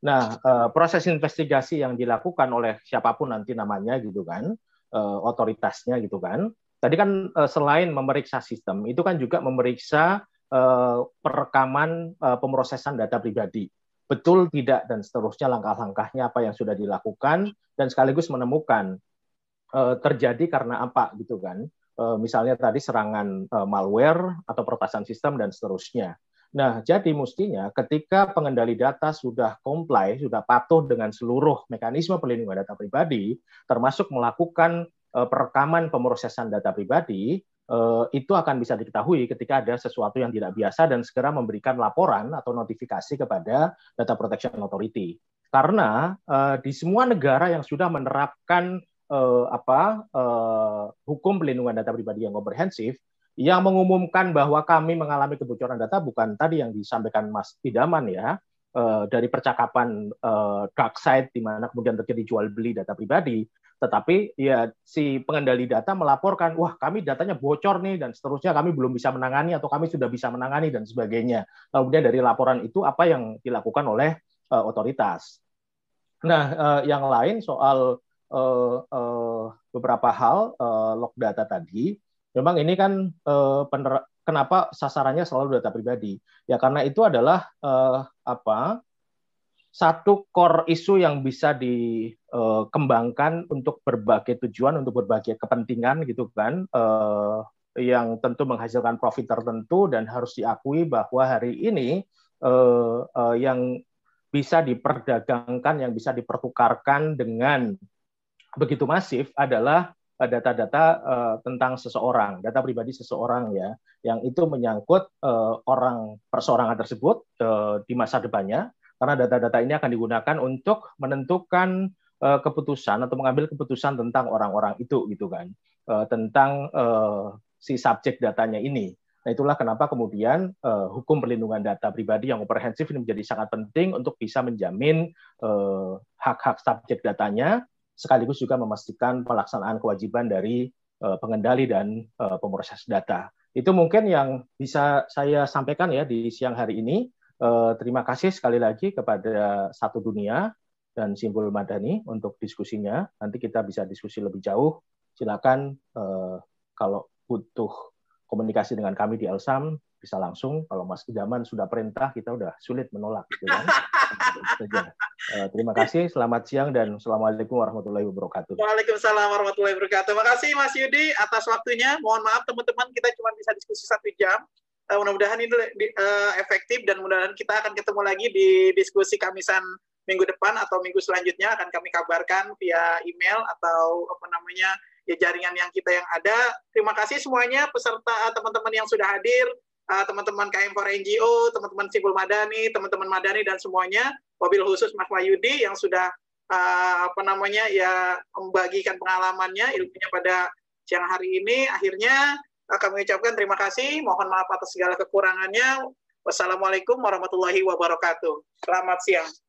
[SPEAKER 3] Nah, uh, proses investigasi yang dilakukan oleh siapapun nanti namanya gitu kan, uh, otoritasnya gitu kan. Tadi kan uh, selain memeriksa sistem, itu kan juga memeriksa Eh, perekaman uh, pemrosesan data pribadi. Betul tidak dan seterusnya langkah-langkahnya apa yang sudah dilakukan dan sekaligus menemukan uh, terjadi karena apa gitu kan. Uh, misalnya tadi serangan uh, malware atau peretasan sistem dan seterusnya. Nah, jadi mestinya ketika pengendali data sudah comply, sudah patuh dengan seluruh mekanisme perlindungan data pribadi, termasuk melakukan perekaman pemrosesan data pribadi, Eh, itu akan bisa diketahui ketika ada sesuatu yang tidak biasa dan segera memberikan laporan atau notifikasi kepada Data Protection Authority. Karena eh, di semua negara yang sudah menerapkan eh, apa hukum pelindungan data pribadi yang komprehensif, yang mengumumkan bahwa kami mengalami kebocoran data bukan tadi yang disampaikan Mas Idaman ya dari percakapan dark side di mana kemudian terjadi jual beli data pribadi, tetapi ya si pengendali data melaporkan, wah kami datanya bocor nih dan seterusnya kami belum bisa menangani atau kami sudah bisa menangani dan sebagainya. Kemudian dari laporan itu apa yang dilakukan oleh uh, otoritas. Nah, uh, yang lain soal uh, uh, beberapa hal uh, log data tadi, memang ini kan uh, pener kenapa sasarannya selalu data pribadi? Ya karena itu adalah uh, apa? satu core isu yang bisa dikembangkan eh, untuk berbagai tujuan, untuk berbagai kepentingan gitu kan, Uh, yang tentu menghasilkan profit tertentu dan harus diakui bahwa hari ini uh, uh, yang bisa diperdagangkan, yang bisa dipertukarkan dengan begitu masif adalah data-data uh, tentang seseorang, data pribadi seseorang ya, yang itu menyangkut uh, orang perseorangan tersebut uh, di masa depannya karena data-data ini akan digunakan untuk menentukan uh, keputusan atau mengambil keputusan tentang orang-orang itu gitu kan uh, tentang uh, si subjek datanya ini nah itulah kenapa kemudian uh, hukum perlindungan data pribadi yang komprehensif ini menjadi sangat penting untuk bisa menjamin hak hak-hak subjek datanya sekaligus juga memastikan pelaksanaan kewajiban dari uh, pengendali dan uh, pemroses data itu mungkin yang bisa saya sampaikan ya di siang hari ini Eh, terima kasih sekali lagi kepada Satu Dunia dan Simbol Madani untuk diskusinya. Nanti kita bisa diskusi lebih jauh. Silakan eh, kalau butuh komunikasi dengan kami di Elsam bisa langsung. Kalau Mas Idaman sudah perintah, kita sudah sulit menolak. Gitu kan? Eh, terima kasih. Selamat siang dan assalamualaikum warahmatullahi wabarakatuh.
[SPEAKER 1] Waalaikumsalam warahmatullahi wabarakatuh. Terima kasih Mas Yudi atas waktunya. Mohon maaf teman-teman, kita cuma bisa diskusi satu jam uh, mudah-mudahan ini uh, efektif dan mudah-mudahan kita akan ketemu lagi di diskusi Kamisan minggu depan atau minggu selanjutnya akan kami kabarkan via email atau apa namanya ya jaringan yang kita yang ada. Terima kasih semuanya peserta eh, teman-teman yang sudah hadir, teman-teman KM for NGO, teman-teman Sibul Madani, teman-teman Madani dan semuanya. mobil khusus Mas Wahyudi yang sudah apa namanya ya membagikan pengalamannya, ilmunya pada siang hari ini. Akhirnya akan nah, mengucapkan terima kasih. Mohon maaf atas segala kekurangannya. Wassalamualaikum warahmatullahi wabarakatuh. Selamat siang.